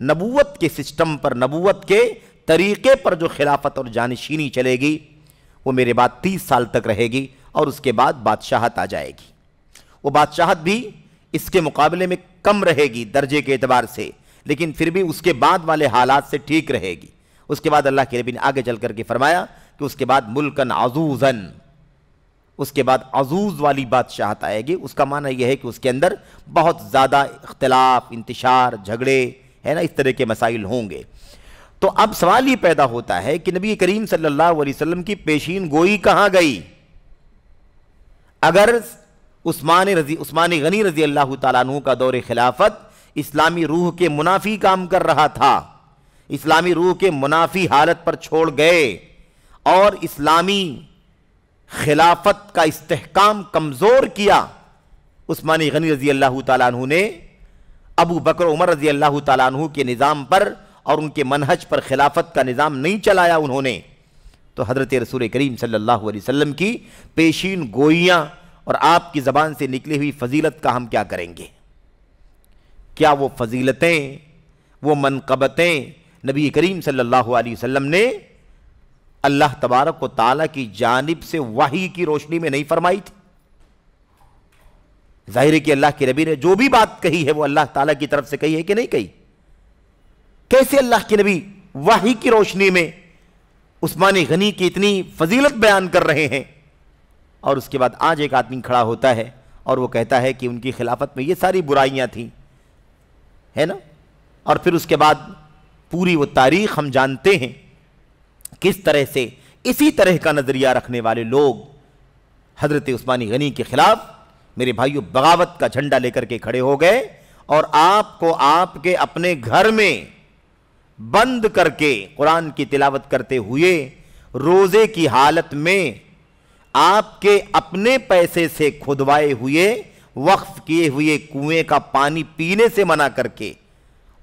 नबूत के सिस्टम पर नबूत के तरीके पर जो खिलाफत और जानशीनी चलेगी वो मेरे बाद तीस साल तक रहेगी और उसके बाद बादशाहत आ जाएगी वो बादशाहत भी इसके मुकाबले में कम रहेगी दर्जे के एतबार से लेकिन फिर भी उसके बाद वाले हालात से ठीक रहेगी उसके बाद अल्लाह के नबी ने आगे चल करके फरमाया कि उसके बाद मुल्कन आजूजन उसके बाद आजूज़ वाली बादशाहत आएगी उसका माना यह है कि उसके अंदर बहुत ज़्यादा इख्तलाफ इंतशार झगड़े है ना इस तरह के मसाइल होंगे तो अब सवाल ये पैदा होता है कि नबी करीम सल्लल्लाहु अलैहि वसल्लम की पेशीन गोई कहां गई अगर उस्मान रजी उस्मान गनी रजी अल्लाह तु का दौर खिलाफत इस्लामी रूह के मुनाफी काम कर रहा था इस्लामी रूह के मुनाफी हालत पर छोड़ गए और इस्लामी खिलाफत का इस्तेकाम कमज़ोर किया उस्मान गनी रजी अल्लाह तु ने अबू बकर उमर रजी अल्लाह तु के निज़ाम पर और उनके मनहज पर खिलाफत का निज़ाम नहीं चलाया उन्होंने तो हज़रत रसूल करीम सल्लल्लाहु अलैहि वसल्लम की पेशीन गोइयाँ और आपकी ज़बान से निकली हुई फजीलत का हम क्या करेंगे क्या वो फजीलतें वो मनकबतें नबी करीम सल्लल्लाहु अलैहि वसल्लम ने अल्लाह तबारक व ताली की जानब से वाही की रोशनी में नहीं फरमाई थी जाहिर है कि अल्लाह के नबी ने जो भी बात कही है वो अल्लाह ताला की तरफ से कही है कि नहीं कही कैसे अल्लाह के नबी वाही की रोशनी में उस्मान गनी की इतनी फजीलत बयान कर रहे हैं और उसके बाद आज एक आदमी खड़ा होता है और वो कहता है कि उनकी खिलाफत में ये सारी बुराइयां थी है ना और फिर उसके बाद पूरी वो तारीख हम जानते हैं किस तरह से इसी तरह का नज़रिया रखने वाले लोग हज़रत उस्मानी गनी के ख़िलाफ़ मेरे भाइयों बगावत का झंडा लेकर के खड़े हो गए और आपको आपके अपने घर में बंद करके कुरान की तिलावत करते हुए रोज़े की हालत में आपके अपने पैसे से खुदवाए हुए वक्फ किए हुए कुएं का पानी पीने से मना करके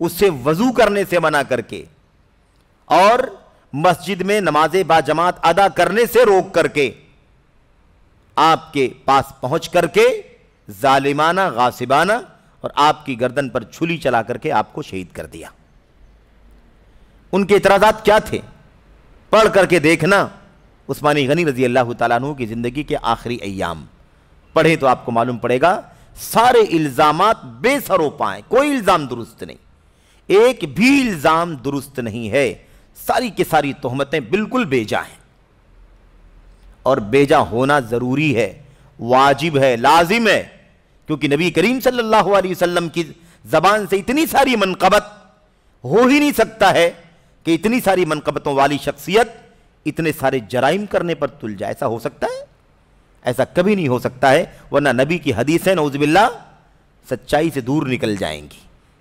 उससे वजू करने से मना करके और मस्जिद में नमाज बाजमात अदा करने से रोक करके आपके पास पहुंच करके जालिमाना गासिबाना और आपकी गर्दन पर छुली चला करके आपको शहीद कर दिया उनके इतराजात क्या थे पढ़ करके देखना उस्मानी गनी रजी अल्लाह तु की ज़िंदगी के आखिरी अयाम पढ़े तो आपको मालूम पड़ेगा सारे इल्ज़ाम बेसरो पाएँ कोई इल्ज़ाम दुरुस्त नहीं एक भी इल्ज़ाम दुरुस्त नहीं है सारी की सारी तहमतें बिल्कुल बेजा हैं और बेजा होना ज़रूरी है वाजिब है लाजिम है क्योंकि नबी करीम सल्लल्लाहु अलैहि वसल्लम की ज़बान से इतनी सारी मनकबत हो ही नहीं सकता है कि इतनी सारी मनकबतों वाली शख्सियत इतने सारे जराइम करने पर तुल जाए ऐसा हो सकता है ऐसा कभी नहीं हो सकता है वरना नबी की हदीस है नौजबिल्ला सच्चाई से दूर निकल जाएंगी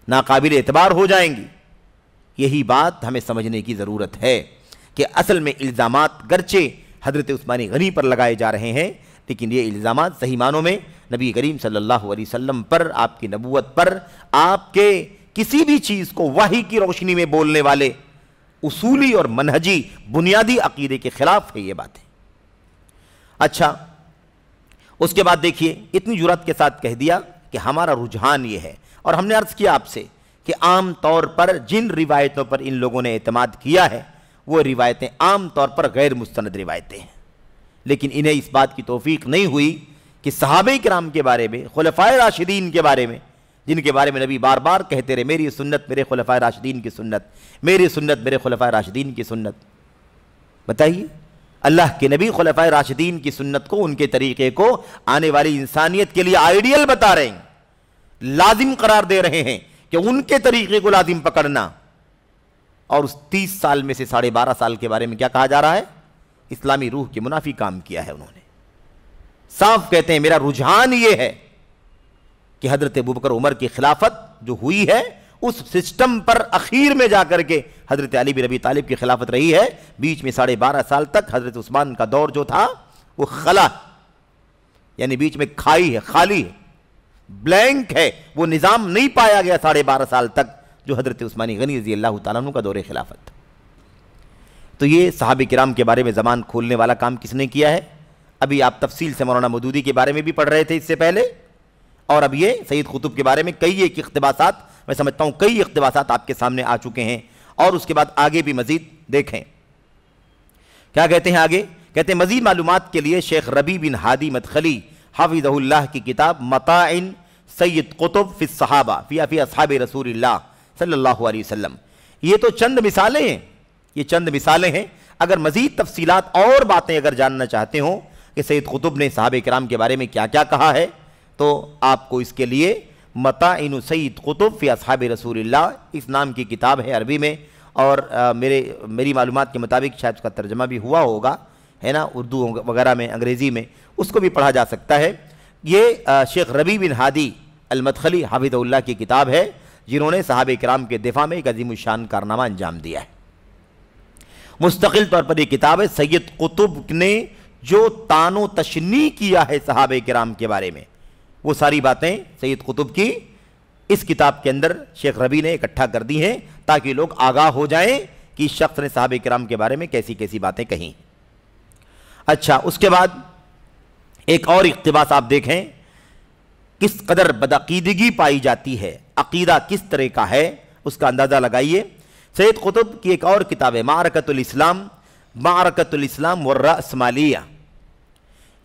नाकाबिल एतबार हो जाएंगी यही बात हमें समझने की ज़रूरत है कि असल में इल्ज़ाम गरचे हजरत उस्मानी गनी पर लगाए जा रहे हैं लेकिन ये इल्ज़ाम सही मानों में नबी करीम सल्लल्लाहु अलैहि वसल्लम पर आपकी नबूत पर आपके किसी भी चीज़ को वाही की रोशनी में बोलने वाले उसूली और मनहजी बुनियादी अकीदे के खिलाफ है ये बातें अच्छा उसके बाद देखिए इतनी जुरात के साथ कह दिया कि हमारा रुझान ये है और हमने अर्ज़ किया आपसे कि आम तौर पर जिन रिवायतों पर इन लोगों ने अतमाद किया है वो रिवायतें आम तौर पर गैर मुस्ंद रिवायतें हैं लेकिन इन्हें इस बात की तोफीक नहीं हुई कि सहाबे कराम के बारे में खुलफा राशिदीन के बारे में जिनके बारे में नबी बार बार कहते रहे मेरी सुन्नत मेरे खलफा राशिदीन की सुन्नत मेरी सुन्नत मेरे खलफा राशिदीन की सुन्नत बताइए अल्लाह के नबी खलफा राशिदीन की सुन्नत को उनके तरीके को आने वाली इंसानियत के लिए आइडियल बता रहे हैं लाजिम करार दे रहे हैं कि उनके तरीके को लाजिम पकड़ना और उस तीस साल में से साढ़े बारह साल के बारे में क्या कहा जा रहा है इस्लामी रूह के मुनाफी काम किया है उन्होंने साफ कहते हैं मेरा रुझान ये है कि हजरत बकर उमर की खिलाफत जो हुई है उस सिस्टम पर अखीर में जाकर के हजरत अली बिन रबी तालिब की खिलाफत रही है बीच में साढ़े बारह साल तक हजरत उस्मान का दौर जो था वो खला यानी बीच में खाई है खाली है ब्लैंक है वो निज़ाम नहीं पाया गया साढ़े बारह साल तक जो हजरत उस्मानी गनी रजी अल्लाह तु का दौर खिलाफत तो ये साहब कराम के बारे में ज़बान खोलने वाला काम किसने किया है अभी आप तफसील से मौलाना मदूदी के बारे में भी पढ़ रहे थे इससे पहले और अब ये सईद कुतुब के बारे में कई एक इकतबासात मैं समझता हूँ कई इकतबासात आपके सामने आ चुके हैं और उसके बाद आगे भी मजीद देखें क्या कहते हैं आगे कहते हैं मजीद मालूम के लिए शेख रबी बिन हादी मतखली हाफिज़ल्ला की किताब मताइन सैद कुतुब फ़िस सहाबा फ़िया फ़ी रसूल सल्ला वसम ये तो चंद मिसालें हैं ये चंद मिसालें हैं अगर मज़ीद तफसीत और बातें अगर जानना चाहते हो कि सैद कुतुब ने साहब कराम के बारे में क्या क्या कहा है तो आपको इसके लिए मता इन सईद कुतुब या साहब रसूल इस नाम की किताब है अरबी में और आ, मेरे मेरी मालूम के मुताबिक शायद उसका तर्जमा भी हुआ होगा है ना उर्दू वगैरह में अंग्रेज़ी में उसको भी पढ़ा जा सकता है ये शेख रबी बिन हादी अलमतखली हाफिदुल्ला की किताब है जिन्होंने साहब कराम के दिफा में एक अजीम शान कारनामा अंजाम दिया है मुस्तकिल तौर पर यह किताब है सैयद कुतुब ने जो तानो तशनी किया है साहब कराम के बारे में वो सारी बातें सैयद कुतुब की इस किताब के अंदर शेख रबी ने इकट्ठा कर दी हैं ताकि लोग आगाह हो जाएं कि शख्स ने साहब कराम के बारे में कैसी कैसी बातें कहीं अच्छा उसके बाद एक और इकतबास आप देखें किस कदर बदअीदगी पाई जाती है अकीदा किस तरह का है उसका अंदाज़ा लगाइए सैद कुतुब की एक और किताब है मारकतुल इस्लाम मारकतुल इस्लाम वर्रा इसमालिया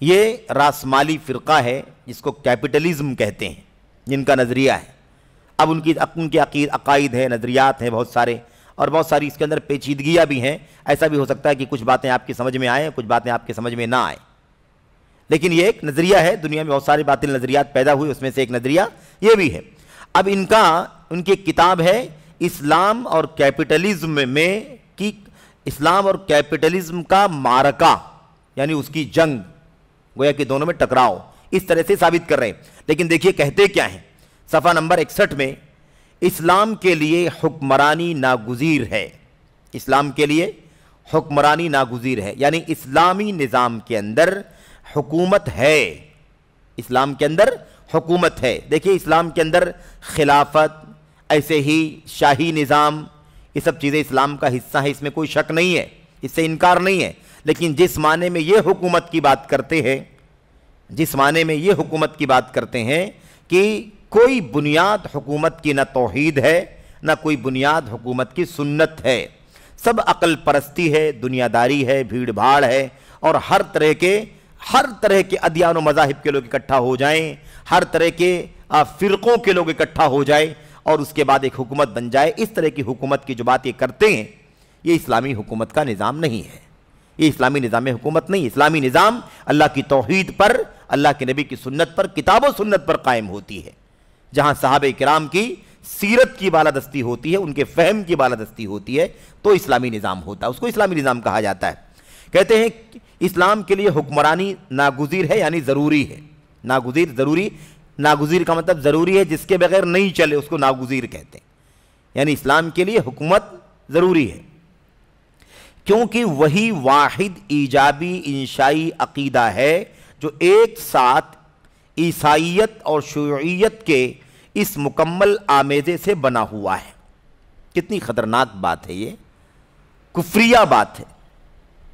ये रासमाली फ़िरका है जिसको कैपिटलिज़्म कहते हैं जिनका नज़रिया है अब उनकी उनके अकीद अकायद हैं नज़रियात हैं बहुत सारे और बहुत सारी इसके अंदर पेचीदगियाँ भी हैं ऐसा भी हो सकता है कि कुछ बातें आपकी समझ में आएँ कुछ बातें आपके समझ में ना आए लेकिन ये एक नज़रिया है दुनिया में बहुत सारे बातिल नज़रियात पैदा हुए उसमें से एक नज़रिया ये भी है अब इनका उनकी एक किताब है इस्लाम और कैपिटलिज्म में कि इस्लाम और कैपिटलिज्म का मारका यानी उसकी जंग गोया कि दोनों में टकराव इस तरह से साबित कर रहे हैं लेकिन देखिए कहते क्या हैं सफ़ा नंबर इकसठ में इस्लाम के लिए हुक्मरानी नागुजीर है इस्लाम के लिए हुक्मरानी नागुजीर है यानी इस्लामी निज़ाम के अंदर हुकूमत है इस्लाम के अंदर हुकूमत है देखिए इस्लाम के अंदर खिलाफत ऐसे ही शाही निज़ाम ये सब चीज़ें इस्लाम का हिस्सा है इसमें कोई शक नहीं है इससे इनकार नहीं है लेकिन जिस माने में ये हुकूमत की बात करते हैं जिस माने में ये हुकूमत की बात करते हैं कि कोई बुनियाद हुकूमत की ना तोहीद है ना कोई बुनियाद हुकूमत की सुन्नत है सब अकल परस्ती है दुनियादारी है भीड़ भाड़ है और हर तरह के हर तरह के अदियान मजाहिब के लोग इकट्ठा हो जाएं हर तरह के फ़िरक़ों के लोग इकट्ठा हो जाए और उसके बाद एक हुकूमत बन जाए इस तरह की हुकूमत की जो बात ये करते हैं ये इस्लामी हुकूमत का निज़ाम नहीं है ये इस्लामी निज़ाम हुकूमत नहीं इस्लामी निज़ाम अल्लाह की तोहद पर अल्लाह के नबी की सुन्नत पर किताब व सुन्नत पर कायम होती है जहाँ साहब कराम की सीरत की बालादस्ती होती है उनके फहम की बालादस्ती होती है तो इस्लामी निज़ाम होता है उसको इस्लामी निज़ाम कहा जाता है कहते हैं इस्लाम के लिए हुक्मरानी नागुजीर है यानी ज़रूरी है नागुजीर ज़रूरी नागुजीर का मतलब ज़रूरी है जिसके बगैर नहीं चले उसको नागुजीर कहते हैं यानी इस्लाम के लिए हुकूमत ज़रूरी है क्योंकि वही वाहिद ईजाबी इंशाई अकीदा है जो एक साथ ईसाइत और शूयत के इस मुकम्मल आमेजे से बना हुआ है कितनी ख़तरनाक बात है ये कुफ्रिया बात है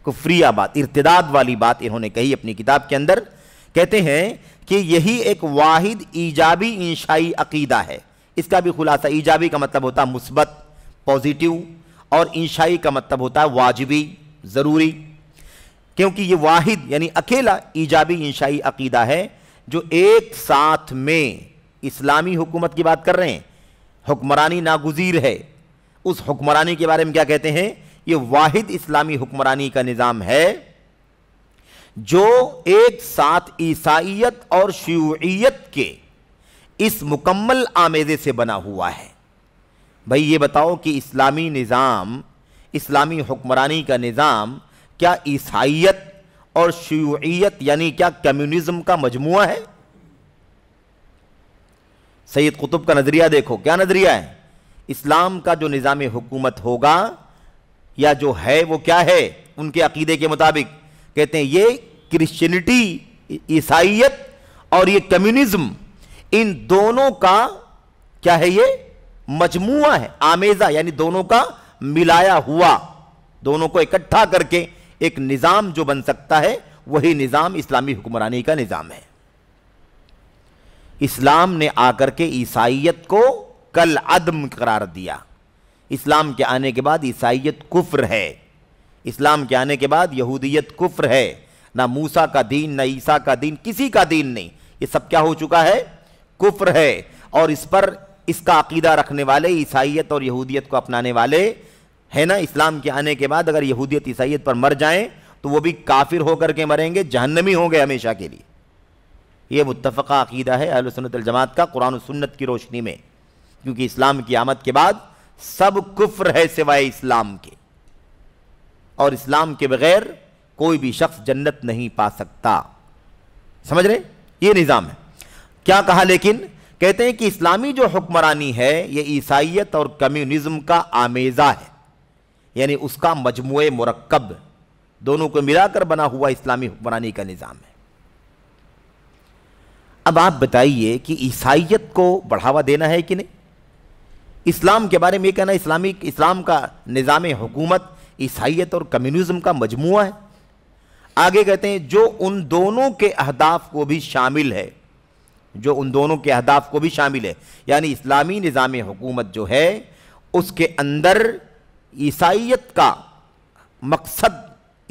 कुफ्रिया बात इर्तदाद वाली बात इन्होंने कही अपनी किताब के अंदर कहते हैं कि यही एक वाहिद ईजाबी इंशाई अकीदा है इसका भी खुलासा ईजाबी का मतलब होता मुस्बत पॉजिटिव और ईशाई का मतलब होता है वाजिबी ज़रूरी क्योंकि ये वाहिद यानी अकेला ईजाबी ईशाई अकीदा है जो एक साथ में इस्लामी हुकूमत की बात कर रहे हैं हुक्मरानी नागुजीर है उस हुक्मरानी के बारे में क्या कहते हैं ये वाहिद इस्लामी हुक्मरानी का निज़ाम है जो एक साथ ईसाइत और शिवियत के इस मुकम्मल आमेजे से बना हुआ है भाई ये बताओ कि इस्लामी निज़ाम इस्लामी हुक्मरानी का निज़ाम क्या ईसाइत और शयत यानी क्या कम्युनिज्म का मजमू है सैयद कुतुब का नज़रिया देखो क्या नज़रिया है इस्लाम का जो निज़ाम हुकूमत होगा या जो है वो क्या है उनके अकीदे के मुताबिक कहते हैं ये क्रिश्चियनिटी ईसाइत और ये कम्युनिज्म इन दोनों का क्या है ये मजमुआ है आमेजा यानी दोनों का मिलाया हुआ दोनों को इकट्ठा करके एक निज़ाम जो बन सकता है वही निज़ाम इस्लामी हुक्मरानी का निज़ाम है इस्लाम ने आकर के ईसाइत को कल अदम करार दिया इस्लाम के आने के बाद ईसाइत कुफ्र है इस्लाम के आने के बाद यहूदियत कुफ्र है ना मूसा का दीन ना ईसा का दीन किसी का दीन नहीं ये सब क्या हो चुका है कुफ्र है और इस पर इसका अकीदा रखने वाले ईसाइत और यहूदियत को अपनाने वाले है ना इस्लाम के आने के बाद अगर यहूदियत ईसाइत पर मर जाएं तो वो भी काफिर होकर के मरेंगे जहन्नमी होंगे हमेशा के लिए ये मुतफ़ा अकीदा है अलसनत जमात का कुरान सुन्नत की रोशनी में क्योंकि इस्लाम की आमद के बाद सब कुफ्र है सिवाय इस्लाम के और इस्लाम के बगैर कोई भी शख्स जन्नत नहीं पा सकता समझ रहे ये निज़ाम है क्या कहा लेकिन कहते हैं कि इस्लामी जो हुक्मरानी है ये ईसाइत और कम्युनिज्म का आमेज़ा है यानी उसका मजमू मरकब दोनों को मिलाकर बना हुआ इस्लामी हुक्मरानी का निज़ाम है अब आप बताइए कि ईसाइत को बढ़ावा देना है कि नहीं इस्लाम के बारे में ये कहना इस्लामी इस्लाम का निज़ाम हुकूमत ईसाइत और कम्युनिज़्म का मजमु है आगे कहते हैं जो उन दोनों के अहदाफ को भी शामिल है जो उन दोनों के अहदाफ को भी शामिल है यानी इस्लामी निज़ाम हुकूमत जो है उसके अंदर ईसाइत का मकसद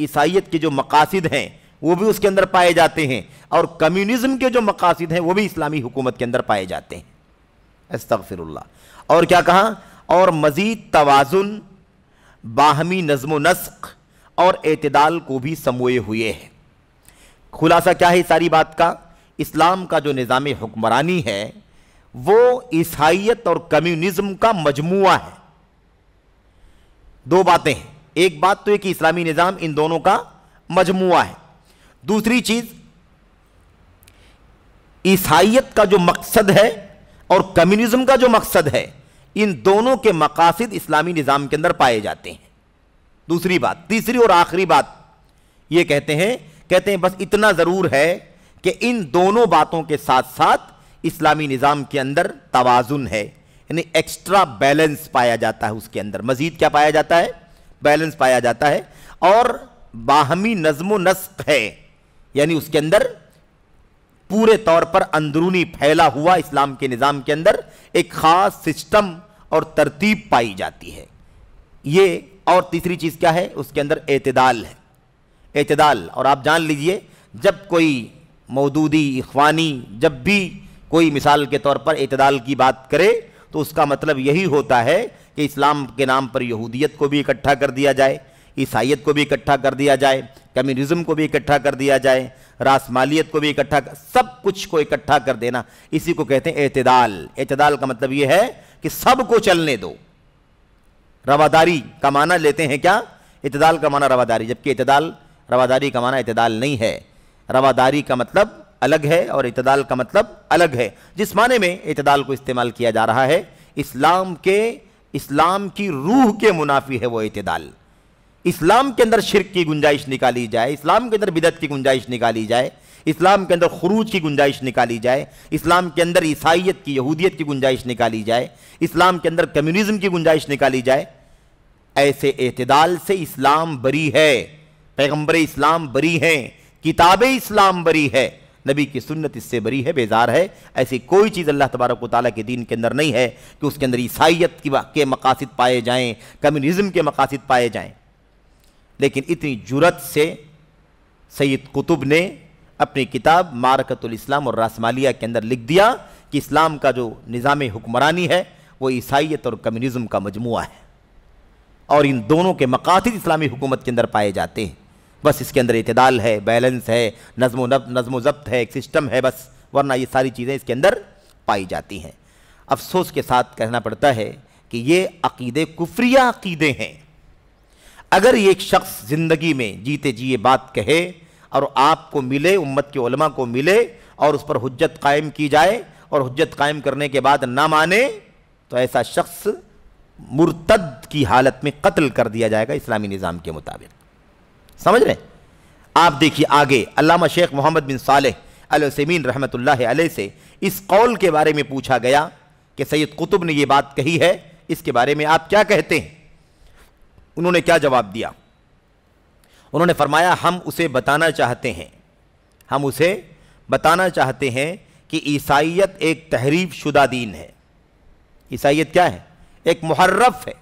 ईसाइत के जो मकासद हैं वो भी उसके अंदर पाए जाते हैं और कम्युनिज़्म के जो मकासद हैं वो भी इस्लामी हुकूमत के अंदर पाए जाते हैं अस्तफ़िरल्ला और क्या कहा और मज़ीद तोज़ुन बाहमी नज़म नस्क और अतदाल को भी समोए हुए हैं खुलासा क्या है सारी बात का इस्लाम का जो निज़ाम हुक्मरानी है वो ईसाइत और कम्युनिज़्म का मजमु है दो बातें हैं एक बात तो है कि इस्लामी निज़ाम इन दोनों का मजमु है दूसरी चीज़ ईसाइत का जो मकसद है और कम्युनिज़्म का जो मकसद है इन दोनों के मकासद इस्लामी निज़ाम के अंदर पाए जाते हैं दूसरी बात तीसरी और आखिरी बात ये कहते हैं कहते हैं बस इतना ज़रूर है कि इन दोनों बातों के साथ साथ इस्लामी निज़ाम के अंदर तोज़ुन है यानी एक्स्ट्रा बैलेंस पाया जाता है उसके अंदर मजीद क्या पाया जाता है बैलेंस पाया जाता है और बाहमी नज्म नस्क है यानी उसके अंदर पूरे तौर पर अंदरूनी फैला हुआ इस्लाम के निज़ाम के अंदर एक ख़ास सिस्टम और तरतीब पाई जाती है ये और तीसरी चीज़ क्या है उसके अंदर एतदाल है एतदाल और आप जान लीजिए जब कोई मौदूदी इखवानी जब भी कोई मिसाल के तौर पर इतदाल की बात करे तो उसका मतलब यही होता है कि इस्लाम के नाम पर यहूदियत को भी इकट्ठा कर दिया जाए ईसाइत को भी इकट्ठा कर दिया जाए कम्युनिज्म को भी इकट्ठा कर दिया जाए रासमालियत को भी इकट्ठा सब कुछ को इकट्ठा कर देना इसी को कहते हैं अतदाल एतदाल का मतलब यह है कि सब को चलने दो रवादारी का माना लेते हैं क्या इतदाल का माना रवादारी जबकि इतदाल रवादारी का माना इतदाल नहीं है रवादारी का मतलब अलग है और इतदाल का मतलब अलग है जिस माने में इतदाल को इस्तेमाल किया जा रहा है इस्लाम के इस्लाम की रूह के मुनाफी है वो इतदाल इस्लाम के अंदर शिरक की गुंजाइश निकाली जाए इस्लाम के अंदर बिदत की गुंजाइश निकाली जाए इस्लाम के अंदर खरूज की गुंजाइश निकाली जाए इस्लाम के अंदर ईसाइत की यहूदियत की गुंजाइश निकाली जाए इस्लाम के अंदर कम्युनिज्म की गुंजाइश निकाली जाए ऐसे अतदाल से इस्लाम बरी है पैगम्बर इस्लाम बरी हैं किताब इस्लाम बरी है नबी की सुन्नत इससे बरी है बेजार है ऐसी कोई चीज़ अल्लाह तबारक ताली के दीन के अंदर नहीं है कि उसके अंदर ईसाइत के मकासद पाए जाएँ कम्युनिज़म के मकासद पाए जाएँ लेकिन इतनी जुरत से सैद कुतुब ने अपनी किताब मारकतुलस्लाम और रासमालिया के अंदर लिख दिया कि इस्लाम का जो निज़ाम हुक्मरानी है वो ईसाइत और कम्युनिज़म का मजमू है और इन दोनों के मकासद इस्लामी हुकूमत के अंदर पाए जाते हैं बस इसके अंदर इतदाल है बैलेंस है नज्म नज्म ज़ब्त है एक सिस्टम है बस वरना ये सारी चीज़ें इसके अंदर पाई जाती हैं अफसोस के साथ कहना पड़ता है कि ये अकीदे कुफ्रिया अकीदे हैं अगर ये एक शख्स ज़िंदगी में जीते जिए बात कहे और आपको मिले उम्मत के उलमा को मिले और उस पर हजत कायम की जाए और हजत कायम करने के बाद ना माने तो ऐसा शख्स मुर्तद की हालत में कत्ल कर दिया जाएगा इस्लामी निज़ाम के मुताबिक समझ रहे आप देखिए आगे अलामा शेख मोहम्मद बिन साले अलसमीन रहमत अलैह से इस कौल के बारे में पूछा गया कि सैयद कुतुब ने यह बात कही है इसके बारे में आप क्या कहते हैं उन्होंने क्या जवाब दिया उन्होंने फरमाया हम उसे बताना चाहते हैं हम उसे बताना चाहते हैं कि ईसाइत एक तहरीफ शुदा दीन है ईसाइत क्या है एक मुहर्रफ है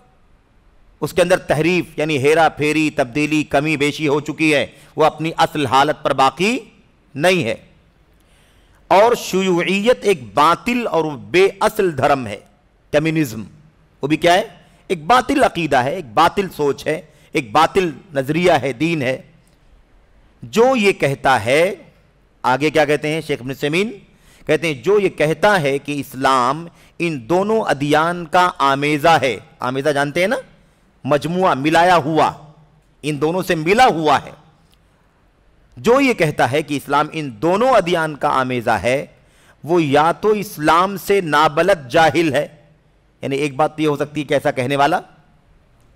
उसके अंदर तहरीफ यानी हेरा फेरी तब्दीली कमी बेशी हो चुकी है वह अपनी असल हालत पर बाकी नहीं है और शुयत एक बातिल और बेअसल धर्म है कम्युनिज्म वो भी क्या है एक बातिल अकीदा है एक बातिल सोच है एक बातिल नज़रिया है दीन है जो ये कहता है आगे क्या कहते हैं शेख नसमीन कहते हैं जो ये कहता है कि इस्लाम इन दोनों अदियान का आमेज़ा है आमेज़ा जानते हैं ना मजमुआ मिलाया हुआ इन दोनों से मिला हुआ है जो ये कहता है कि इस्लाम इन दोनों अधियान का आमेजा है वो या तो इस्लाम से नाबलत जाहिल है यानी एक बात तो ये हो सकती है कि ऐसा कहने वाला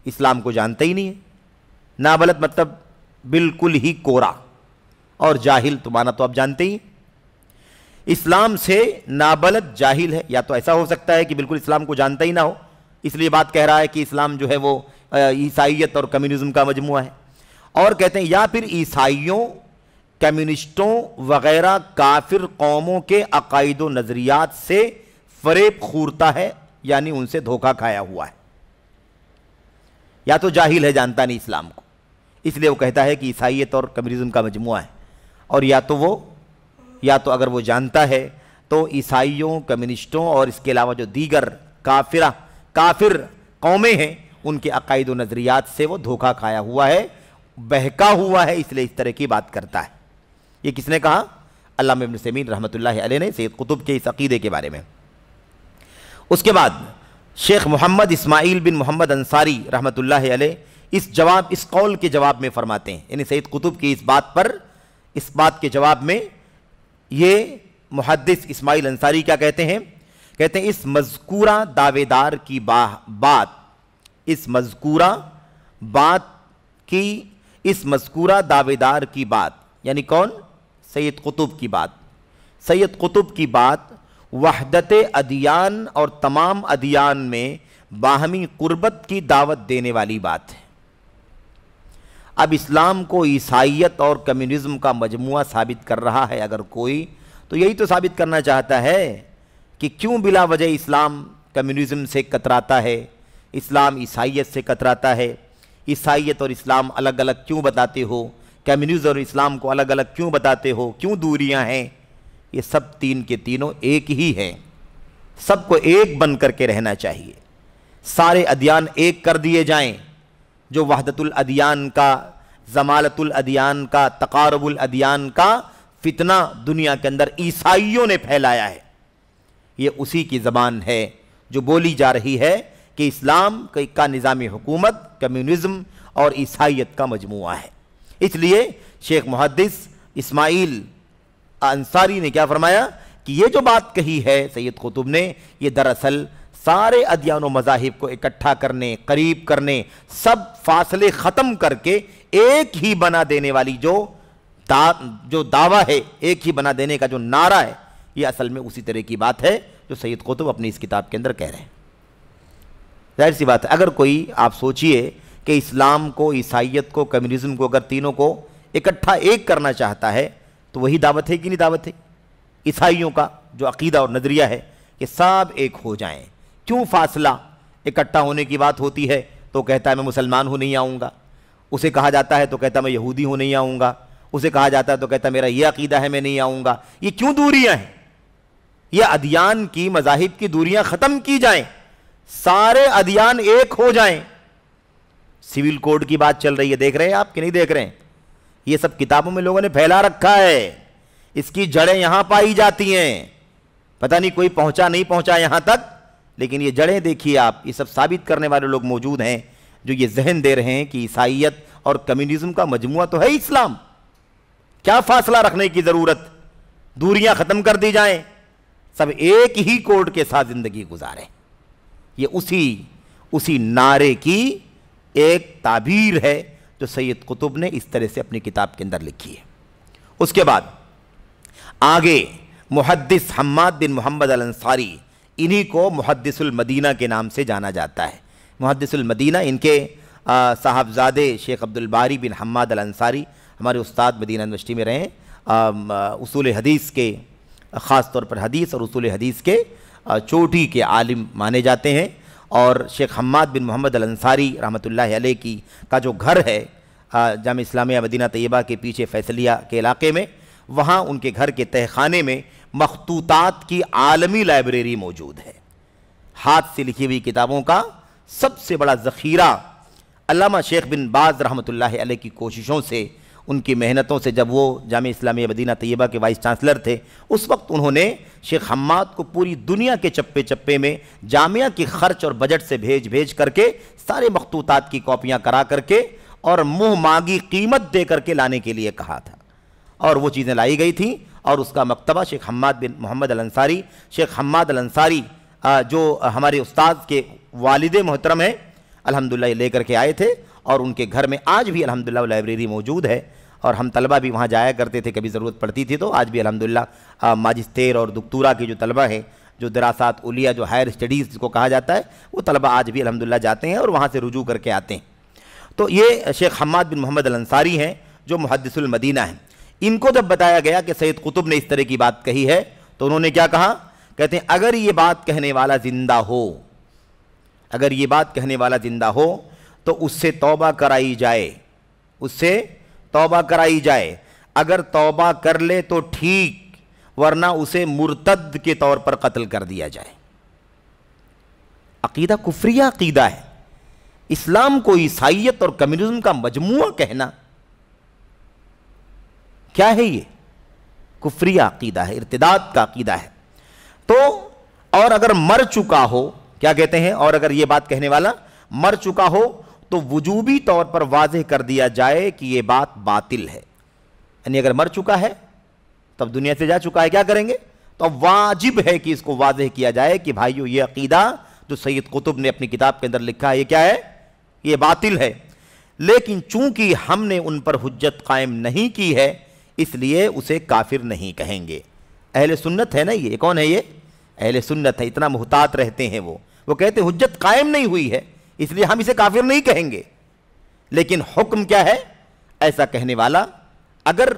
इस्लाम को जानता ही नहीं है नाबलत मतलब बिल्कुल ही कोरा और जाहिल तो माना तो आप जानते ही इस्लाम से नाबलत जाहिल है या तो ऐसा हो सकता है कि बिल्कुल इस्लाम को जानता ही ना हो इसलिए बात कह रहा है कि इस्लाम जो है वो ईसाइत और कम्युनिज्म का मजमु है और कहते हैं या फिर ईसाइयों कम्युनिस्टों वगैरह काफिर कौमों के अकायद नज़रियात से फरेब खूरता है यानी उनसे धोखा खाया हुआ है या तो जाहिल है जानता नहीं इस्लाम को इसलिए वो कहता है कि ईसाइत और कम्युनिज्म का मजमु है और या तो वो या तो अगर वो जानता है तो ईसाइयों कम्युनिस्टों और इसके अलावा जो दीगर काफिर काफिर कौमें हैं उनके अकायद नज़रियात से वो धोखा खाया हुआ है बहका हुआ है इसलिए इस तरह की बात करता है ये किसने कहा अल्लाह इबन समीन रहमत ने सैद कुतुब के इस अकीदे के बारे में उसके बाद शेख मोहम्मद इसमाइल बिन मोहम्मद अंसारी रहमत इस जवाब इस कौल के जवाब में फरमाते हैं यानी सैद कुतुब की इस बात पर इस बात के जवाब में ये मुहदस इसमाइल अंसारी क्या कहते हैं कहते हैं इस मजकूरा दावेदार की बा, बात इस मजकूरा बात की इस मजकूरा दावेदार की बात यानी कौन सैयद कुतुब की बात सैयद कुतुब की बात वहदत अदियान और तमाम अदियान में बाहमी कुर्बत की दावत देने वाली बात है अब इस्लाम को ईसाइत और कम्युनिज़्म का मजमु साबित कर रहा है अगर कोई तो यही तो साबित करना चाहता है कि क्यों बिला वजह इस्लाम कम्युनिज़्म से कतराता है इस्लाम ईसाइत से कतराता है ईसाइत और इस्लाम अलग अलग क्यों बताते हो कम्युनिज़म और इस्लाम को अलग अलग क्यों बताते हो क्यों दूरियां हैं ये सब तीन के तीनों एक ही हैं सबको एक बन करके रहना चाहिए सारे अदियान एक कर दिए जाएं जो वहदतुल अदियान का जमालतुल अदियान का तकारबुल अदियान का फितना दुनिया के अंदर ईसाइयों ने फैलाया है ये उसी की ज़बान है जो बोली जा रही है कि इस्लाम का निज़ामी हुकूमत कम्युनिज्म और ईसाइत का मजमू है इसलिए शेख मुहदस इस्माइल अंसारी ने क्या फरमाया कि ये जो बात कही है सैयद कुतुब ने ये दरअसल सारे अदियान मजाहिब को इकट्ठा करने करीब करने सब फासले ख़त्म करके एक ही बना देने वाली जो दा, जो दावा है एक ही बना देने का जो नारा है ये असल में उसी तरह की बात है जो सैयद कुतुब अपनी इस किताब के अंदर कह रहे हैं जाहिर सी बात है अगर कोई आप सोचिए कि इस्लाम को ईसाइत को कम्युनिज़म को अगर तीनों को इकट्ठा एक करना चाहता है तो वही दावत है कि नहीं दावत है ईसाइयों का जो अकीदा और नज़रिया है कि सब एक हो जाएं क्यों फासला इकट्ठा होने की बात होती है तो कहता है मैं मुसलमान हूँ नहीं आऊँगा उसे कहा जाता है तो कहता मैं यहूदी हूँ नहीं आऊँगा उसे कहा जाता है तो कहता मेरा ये अकीदा है मैं नहीं आऊँगा ये क्यों दूरियाँ हैं यह अधियान की मजाहिब की दूरियाँ ख़त्म की जाएँ सारे अधियान एक हो जाएं सिविल कोड की बात चल रही है देख रहे हैं आप कि नहीं देख रहे हैं ये सब किताबों में लोगों ने फैला रखा है इसकी जड़ें यहां पाई जाती हैं पता नहीं कोई पहुंचा नहीं पहुंचा यहां तक लेकिन ये जड़ें देखिए आप ये सब साबित करने वाले लोग मौजूद हैं जो ये जहन दे रहे हैं कि ईसाइत और कम्युनिज्म का मजमु तो है इस्लाम क्या फासला रखने की ज़रूरत दूरियां ख़त्म कर दी जाएं सब एक ही कोर्ट के साथ ज़िंदगी गुजारें ये उसी उसी नारे की एक ताबीर है जो सैयद कुतुब ने इस तरह से अपनी किताब के अंदर लिखी है उसके बाद आगे मुहदस हम्माद बिन मोहम्मद अंसारी इन्हीं को मुहदसुल मदीना के नाम से जाना जाता है मुहदसमदीना मदीना इनके साहबजादे शेख अब्दुलबारी बिन हम्माद अंसारी हमारे उस्ताद मदीना यूनिवर्सिटी में रहे उसूल हदीस के ख़ास तौर पर हदीस और उसूल हदीस के चोटी के आलिम माने जाते हैं और शेख हम्माद बिन मोहम्मद अंसारी रहमत ला की का जो घर है जाम इस्लामिया मदीना तयबा के पीछे फैसलिया के इलाके में वहाँ उनके घर के तहखाने में मखतूतात की आलमी लाइब्रेरी मौजूद है हाथ से लिखी हुई किताबों का सबसे बड़ा ज़ख़ीरा अलामा शेख बिन बाज़ रहमत ला की कोशिशों से उनकी मेहनतों से जब वो जाम इस्लामी मदीना तैयबा के वाइस चांसलर थे उस वक्त उन्होंने शेख हम्माद को पूरी दुनिया के चप्पे चप्पे में जामिया के खर्च और बजट से भेज भेज करके सारे मखतूतात की कापियाँ करा करके और मुँह मांगी कीमत दे करके लाने के लिए कहा था और वो चीज़ें लाई गई थी और उसका मकतबा शेख हम्माद बिन मोहम्मद अलंसारी शेख हम्माद अलंसारी जो हमारे उस्ताद के वालद मोहतरम हैं अलहमदिल्ला लेकर के आए थे और उनके घर में आज भी अलहमदिल्ला लाइब्रेरी मौजूद है और हम तलबा भी वहाँ जाया करते थे कभी ज़रूरत पड़ती थी तो आज भी अलहमदिल्ला माजिस्तर और दुकतूरा के जो तलबा हैं जो दरासात उलिया जो हायर स्टडीज़ जिसको कहा जाता है वो तलबा आज भी अलहमदिल्ला जाते हैं और वहाँ से रुजू करके आते हैं तो ये शेख हमाद बिन मोहम्मद अंसारी हैं जो मुहदसलमदीना हैं इनको जब बताया गया कि सैद कुतुब ने इस तरह की बात कही है तो उन्होंने क्या कहा कहते हैं अगर ये बात कहने वाला ज़िंदा हो अगर ये बात कहने वाला ज़िंदा हो तो उससे तौबा कराई जाए उससे तौबा कराई जाए अगर तौबा कर ले तो ठीक वरना उसे मुर्तद के तौर पर कत्ल कर दिया जाए अकीदा कुफरिया अकीदा है इस्लाम को ईसाइत और कम्युनिज्म का मजमू कहना क्या है ये कुफरिया अकीदा है इर्तदाद का अकीदा है तो और अगर मर चुका हो क्या कहते हैं और अगर ये बात कहने वाला मर चुका हो तो वजूबी तौर पर वाजह कर दिया जाए कि यह बात बातिल है यानी अगर मर चुका है तब दुनिया से जा चुका है क्या करेंगे तो वाजिब है कि इसको वाजह किया जाए कि भाइयों ये अकीदा जो सैयद कुतुब ने अपनी किताब के अंदर लिखा है ये क्या है ये बातिल है लेकिन चूंकि हमने उन पर हजत कायम नहीं की है इसलिए उसे काफिर नहीं कहेंगे अहल सुन्नत है ना ये कौन है ये अहल सुन्नत है इतना मोहतात रहते हैं वो वो कहते हजत कायम नहीं हुई है इसलिए हम इसे काफिर नहीं कहेंगे लेकिन हुक्म क्या है ऐसा कहने वाला अगर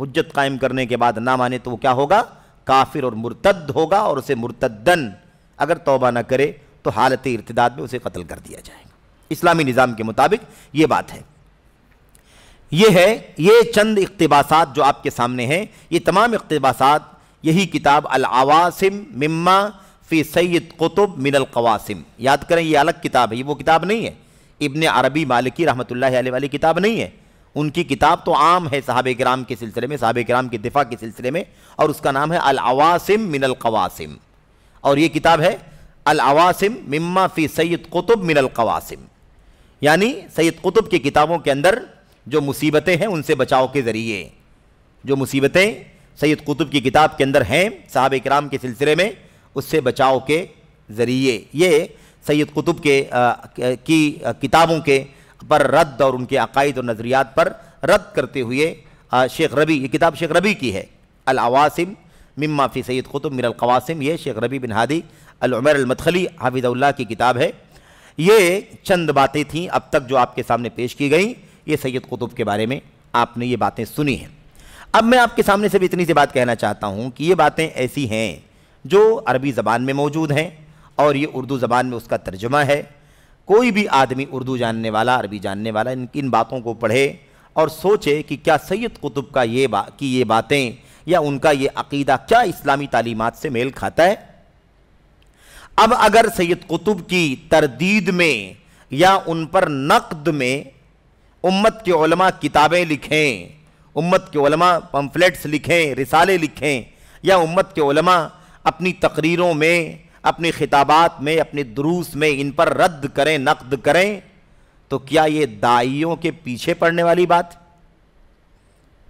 हजत कायम करने के बाद ना माने तो वो क्या होगा काफिर और मुर्तद होगा और उसे मुर्तदन अगर तोबा ना करे तो हालत इर्तदाद में उसे कत्ल कर दिया जाएगा इस्लामी निज़ाम के मुताबिक ये बात है ये है ये चंद इकतबासात जो आपके सामने हैं ये तमाम इकतबासात यही किताब अल आवासिम मिम्मा फ़ी सैद कुतुब मिनल कवासिम याद करें ये अलग किताब है ये वो किताब नहीं है इबन अरबी मालिकी रहमत अलैह वाली किताब नहीं है उनकी किताब तो आम है साहब कराम के सिलसिले में साहब कराम के दिफा के सिलसिले में और उसका नाम है अलावासिम मिनल कवासिम और ये किताब है अलावासिम मम्मा फ़ी सैद कुतुब मिनल कवासिम यानी सैद कुतुब की किताबों के अंदर जो मुसीबतें हैं उनसे बचाव के ज़रिए जो मुसीबतें सैद कुतुब की किताब के अंदर हैं साहब कराम के सिलसिले में उससे बचाव के ज़रिए ये सैयद कुतुब के आ, की आ, किताबों के पर रद्द और उनके अकायद और नज़रियात पर रद्द करते हुए शेख रबी ये किताब शेख रबी की है अलावासिम फ़ी सैद कुतुब मिन कवासिम ये शेख रबी बिन हादी अलमर अलमतखली हाफिज़ल्ला की किताब है ये चंद बातें थीं अब तक जो आपके सामने पेश की गई ये सैयद क़ुतुब के बारे में आपने ये बातें सुनी हैं अब मैं आपके सामने से भी इतनी सी बात कहना चाहता हूँ कि ये बातें ऐसी हैं जो अरबी ज़बान में मौजूद हैं और ये उर्दू ज़बान में उसका तर्जमा है कोई भी आदमी उर्दू जानने वाला अरबी जानने वाला इन इन बातों को पढ़े और सोचे कि क्या सैयद कुतुब का ये बा की ये बातें या उनका ये अकीदा क्या इस्लामी तालीमत से मेल खाता है अब अगर सैयद कुतुब की तरदीद में या उन पर नकद में उम्मत के उलमा किताबें लिखें उम्मत के उलमा पम्फलेट्स लिखें रिसाले लिखें या उम्मत के उलमा अपनी तकरीरों में अपनी खिताबात में अपने दुरूस में इन पर रद्द करें नकद करें तो क्या ये दाइयों के पीछे पड़ने वाली बात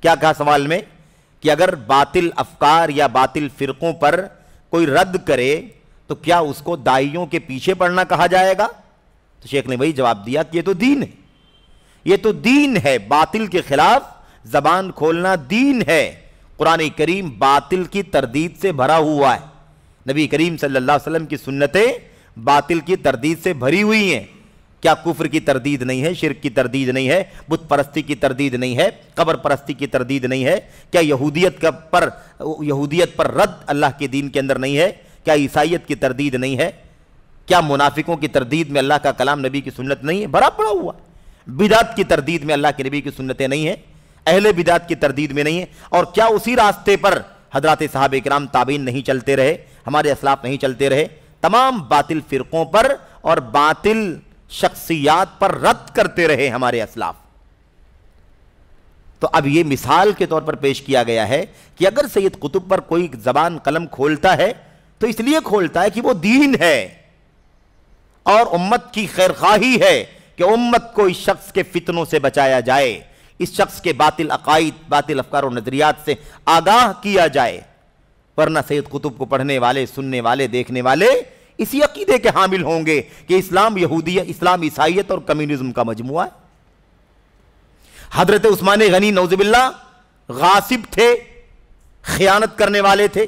क्या कहा सवाल में कि अगर बातिल अफकार या बातिल फ़िरक़ों पर कोई रद्द करे तो क्या उसको दाइयों के पीछे पड़ना कहा जाएगा तो शेख ने वही जवाब दिया कि ये तो दीन है ये तो दीन है बातिल के खिलाफ जबान खोलना दीन है कुरान करीम बातिल की तरदीद से भरा हुआ है नबी करीम सल्लल्लाहु अलैहि वसल्लम की सुन्नतें बातिल की तरदीद से भरी हुई हैं क्या कुफ्र की तरदीद नहीं है शिरक की तरदीद नहीं है बुत परस्ती की तरदीद नहीं है कबर परस्ती की तरदीद नहीं है क्या यहूदियत का पर यहूदियत पर रद्द अल्लाह के दीन के अंदर नहीं है क्या ईसाइत की तरदीद नहीं है क्या मुनाफिकों की तरदीद में अल्लाह का कलाम नबी की सुन्नत नहीं है भरा पड़ा हुआ बिदात की तरदीद में अल्लाह के नबी की सुन्नतें नहीं है अहले बिदात की तरदीद में नहीं है और क्या उसी रास्ते पर हजरत साहब इक्राम ताबीन नहीं चलते रहे हमारे असलाफ नहीं चलते रहे तमाम बातिल फ़िरक़ों पर और बातिल शख्सियात पर रद्द करते रहे हमारे असलाफ तो अब यह मिसाल के तौर पर पेश किया गया है कि अगर सैयद कुतुब पर कोई जबान कलम खोलता है तो इसलिए खोलता है कि वो दीन है और उम्मत की खैरखाही है कि उम्मत को इस शख्स के फितनों से बचाया जाए इस शख्स के बातिल अकायद बातिल अफकार और नज़रियात से आगाह किया जाए वरना सैद कुतुब को पढ़ने वाले सुनने वाले देखने वाले इसी अकीदे के हामिल होंगे कि इस्लाम यहूदी इस्लाम ईसाइत और कम्युनिज्म का मजमु है हजरत उस्मान गनी नौजबिल्ला गासिब थे खयानत करने वाले थे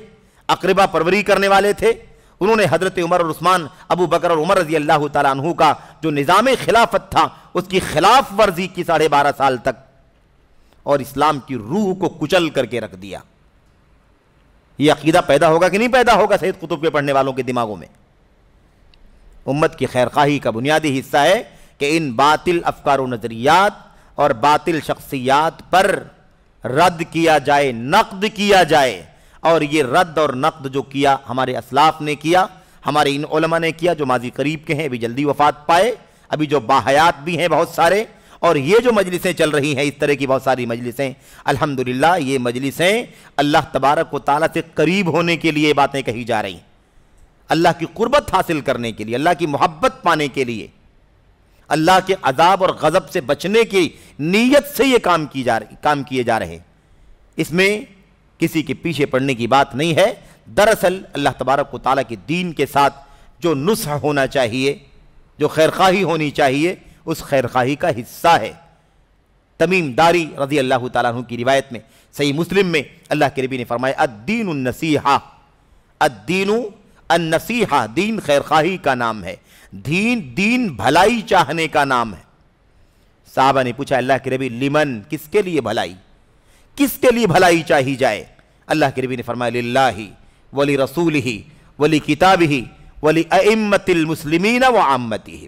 अकरबा परवरी करने वाले थे उन्होंने हजरत उमर और उस्मान अबू बकर और उमर रजी अल्लाह तु का जो निज़ाम खिलाफत था उसकी खिलाफ वर्जी की साढ़े बारह साल तक और इस्लाम की रूह को कुचल करके रख दिया ये अकीदा पैदा होगा कि नहीं पैदा होगा सैद कुतुब के पढ़ने वालों के दिमागों में उम्मत की खैरखाही का बुनियादी हिस्सा है कि इन बातिल अफकार नज़रियात और बातिल शख्सियात पर रद्द किया जाए नकद किया जाए और ये रद्द और नकद जो किया हमारे असलाफ ने किया हमारे इन ओलमा ने किया जो माजी करीब के हैं अभी जल्दी वफात पाए अभी जो बाहयात भी हैं बहुत सारे और ये जो मजलिसें चल रही हैं इस तरह की बहुत सारी मजलिसें अल्हम्दुलिल्लाह ये मजलिसें अल्लाह तबारक व ताली से करीब होने के लिए बातें कही जा रही हैं अल्लाह की कुर्बत हासिल करने के लिए अल्लाह की मोहब्बत पाने के लिए अल्लाह के अजाब और गज़ब से बचने की नीयत से ये काम की जा रही काम किए जा रहे हैं इसमें किसी के पीछे पड़ने की बात नहीं है दरअसल अल्लाह तबारक व ताली के दीन के साथ जो नुस्ह होना चाहिए जो खैरखाही होनी चाहिए उस खैरखाही का हिस्सा है तमीम दारी रजी अल्लाह तु की रिवायत में सही मुस्लिम में अल्लाह के रबी ने फरमाया अद्दीन नसीहा अद्दीन नसीहा दीन खैरखाही का नाम है दीन दीन भलाई चाहने का नाम है साहबा ने पूछा अल्लाह के रबी लिमन किसके लिए भलाई किसके लिए भलाई चाही जाए अल्लाह के रबी ने फरमाया वली रसूल ही वली किताब ही वली अम्मतिल मुसलिमीन व आमती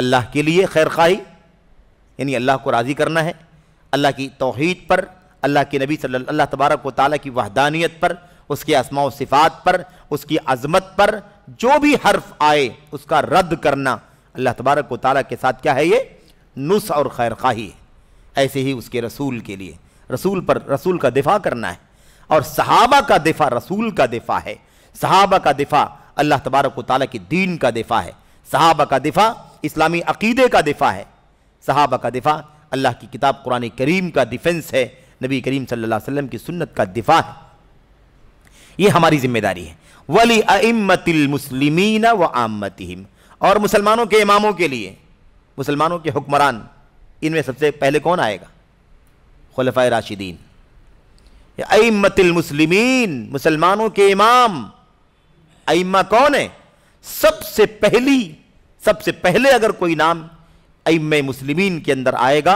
अल्लाह के लिए खैर यानी अल्लाह को राज़ी करना है अल्लाह की तोहद पर अल्लाह के नबी सल अल्लाह तबारक ताली की वहदानियत पर उसके आसमा सिफ़ात पर उसकी अजमत पर जो भी हर्फ आए उसका रद्द करना अल्लाह तबारक ताली के साथ क्या है ये नुस और खैर खाही है ऐसे ही उसके रसूल के लिए रसूल पर रसूल का दिफा करना है और सहाबा का दिफा रसूल का दिफा है सहाबा का दिफा अल्लाह तबारक ताली की दीन का दिफा है सहाबा का दिफा इस्लामी अकीदे का दिफा है सहाबा का दिफा अल्लाह की किताब कुरान करीम का डिफेंस है नबी करीम सल्लल्लाहु अलैहि वसल्लम की सुन्नत का दिफा है यह हमारी जिम्मेदारी है वली अम्मतिलमसलिमिन व आमतिम और मुसलमानों के इमामों के लिए मुसलमानों के हुक्मरान इनमें सबसे पहले कौन आएगा खलफा राशिदीन अम्मतिलमसलिमिन मुसलमानों के इमाम अम्मा कौन है सबसे पहली सबसे पहले अगर कोई नाम अम मुस्लिम के अंदर आएगा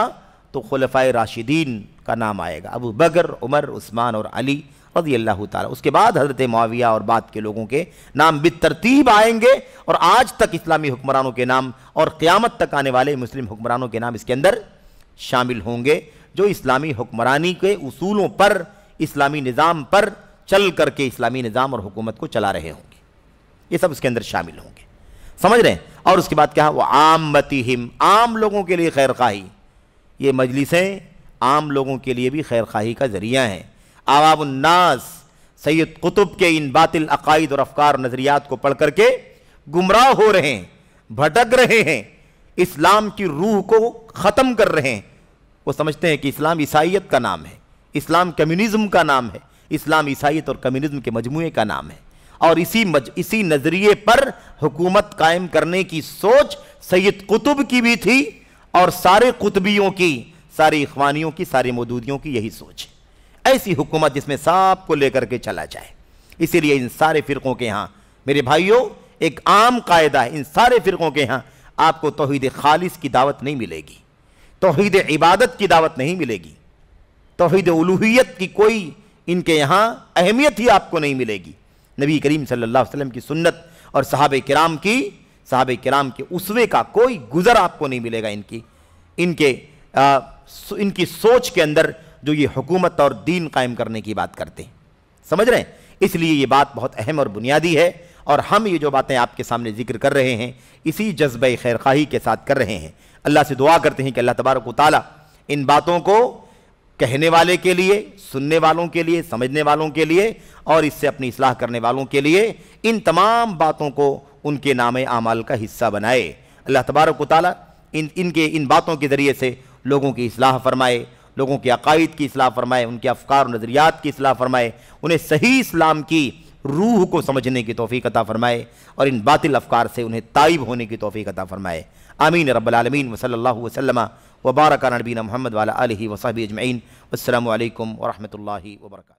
तो खलफ़ा राशिदीन का नाम आएगा अबू बकर उमर उस्मान और अली रजी अल्लाह ताला उसके बाद हज़रत माविया और बाद के लोगों के नाम बितरतीब आएंगे और आज तक इस्लामी हुक्मरानों के नाम और क़्यामत तक आने वाले मुस्लिम हुक्मरानों के नाम इसके अंदर शामिल होंगे जो इस्लामी हुक्मरानी के असूलों पर इस्लामी निज़ाम पर चल करके इस्लामी निज़ाम और हुकूमत को चला रहे होंगे ये सब इसके अंदर शामिल होंगे समझ रहे हैं और उसके बाद क्या वो आम मती हिम आम लोगों के लिए खैर खाही ये मजलिसें आम लोगों के लिए भी खैर खाही का ज़रिया हैं आवाबन्नास सैयद कुतुब के इन बातिल अकायद और अफकार नज़रियात को पढ़ करके गुमराह हो रहे हैं भटक रहे हैं इस्लाम की रूह को ख़त्म कर रहे हैं वो समझते हैं कि इस्लाम ईसाइत का नाम है इस्लाम कम्युनिज़्म का नाम है इस्लाम ईसाइत और कम्युनिज़्म के मजमू का नाम है और इसी मज, इसी नजरिए पर हुकूमत कायम करने की सोच सैयद कुतुब की भी थी और सारे कुतबियों की सारी इखवानियों की सारी मौदूदियों की यही सोच ऐसी हुकूमत जिसमें को लेकर के चला जाए इसीलिए इन सारे फ़िरक़ों के यहाँ मेरे भाइयों एक आम कायदा है इन सारे फ़िरक़ों के यहाँ आपको तोहद खालिस की दावत नहीं मिलेगी तोहद इबादत की दावत नहीं मिलेगी तोहद उलूहियत की कोई इनके यहाँ अहमियत ही आपको नहीं मिलेगी नबी करीम सल्लल्लाहु अलैहि वसल्लम की सुन्नत और साहब कराम की साहब कराम के उसवे का कोई गुज़र आपको नहीं मिलेगा इनकी इनके आ, इनकी सोच के अंदर जो ये हुकूमत और दीन कायम करने की बात करते हैं समझ रहे हैं इसलिए ये बात बहुत अहम और बुनियादी है और हम ये जो बातें आपके सामने जिक्र कर रहे हैं इसी जज्ब खैरखाही के साथ कर रहे हैं अल्लाह से दुआ करते हैं कि अल्लाह तबारक ताली इन बातों को कहने वाले के लिए सुनने वालों के लिए समझने वालों के लिए और इससे अपनी इसलाह करने वालों के लिए इन तमाम बातों को उनके नाम आमाल का हिस्सा बनाए अल्लाह तबारक ताली इन इनके इन बातों के ज़रिए से लोगों की असलाह फरमाए लोगों के अकायद की असलाह फरमाए उनके अफकार नज़रियात की असलाह फरमाए उन्हें सही इस्लाम की रूह को समझने की तोफ़ी अता फ़रमाए और इन बातिल अफकार से उन्हें ताइब होने की तोफ़ी अता फ़रमाए आमीन रबालमीन वसल्ला वसलमा وبارك على نبينا محمد وعلى آله وصحبه أجمعين والسلام عليكم ورحمة الله وبركاته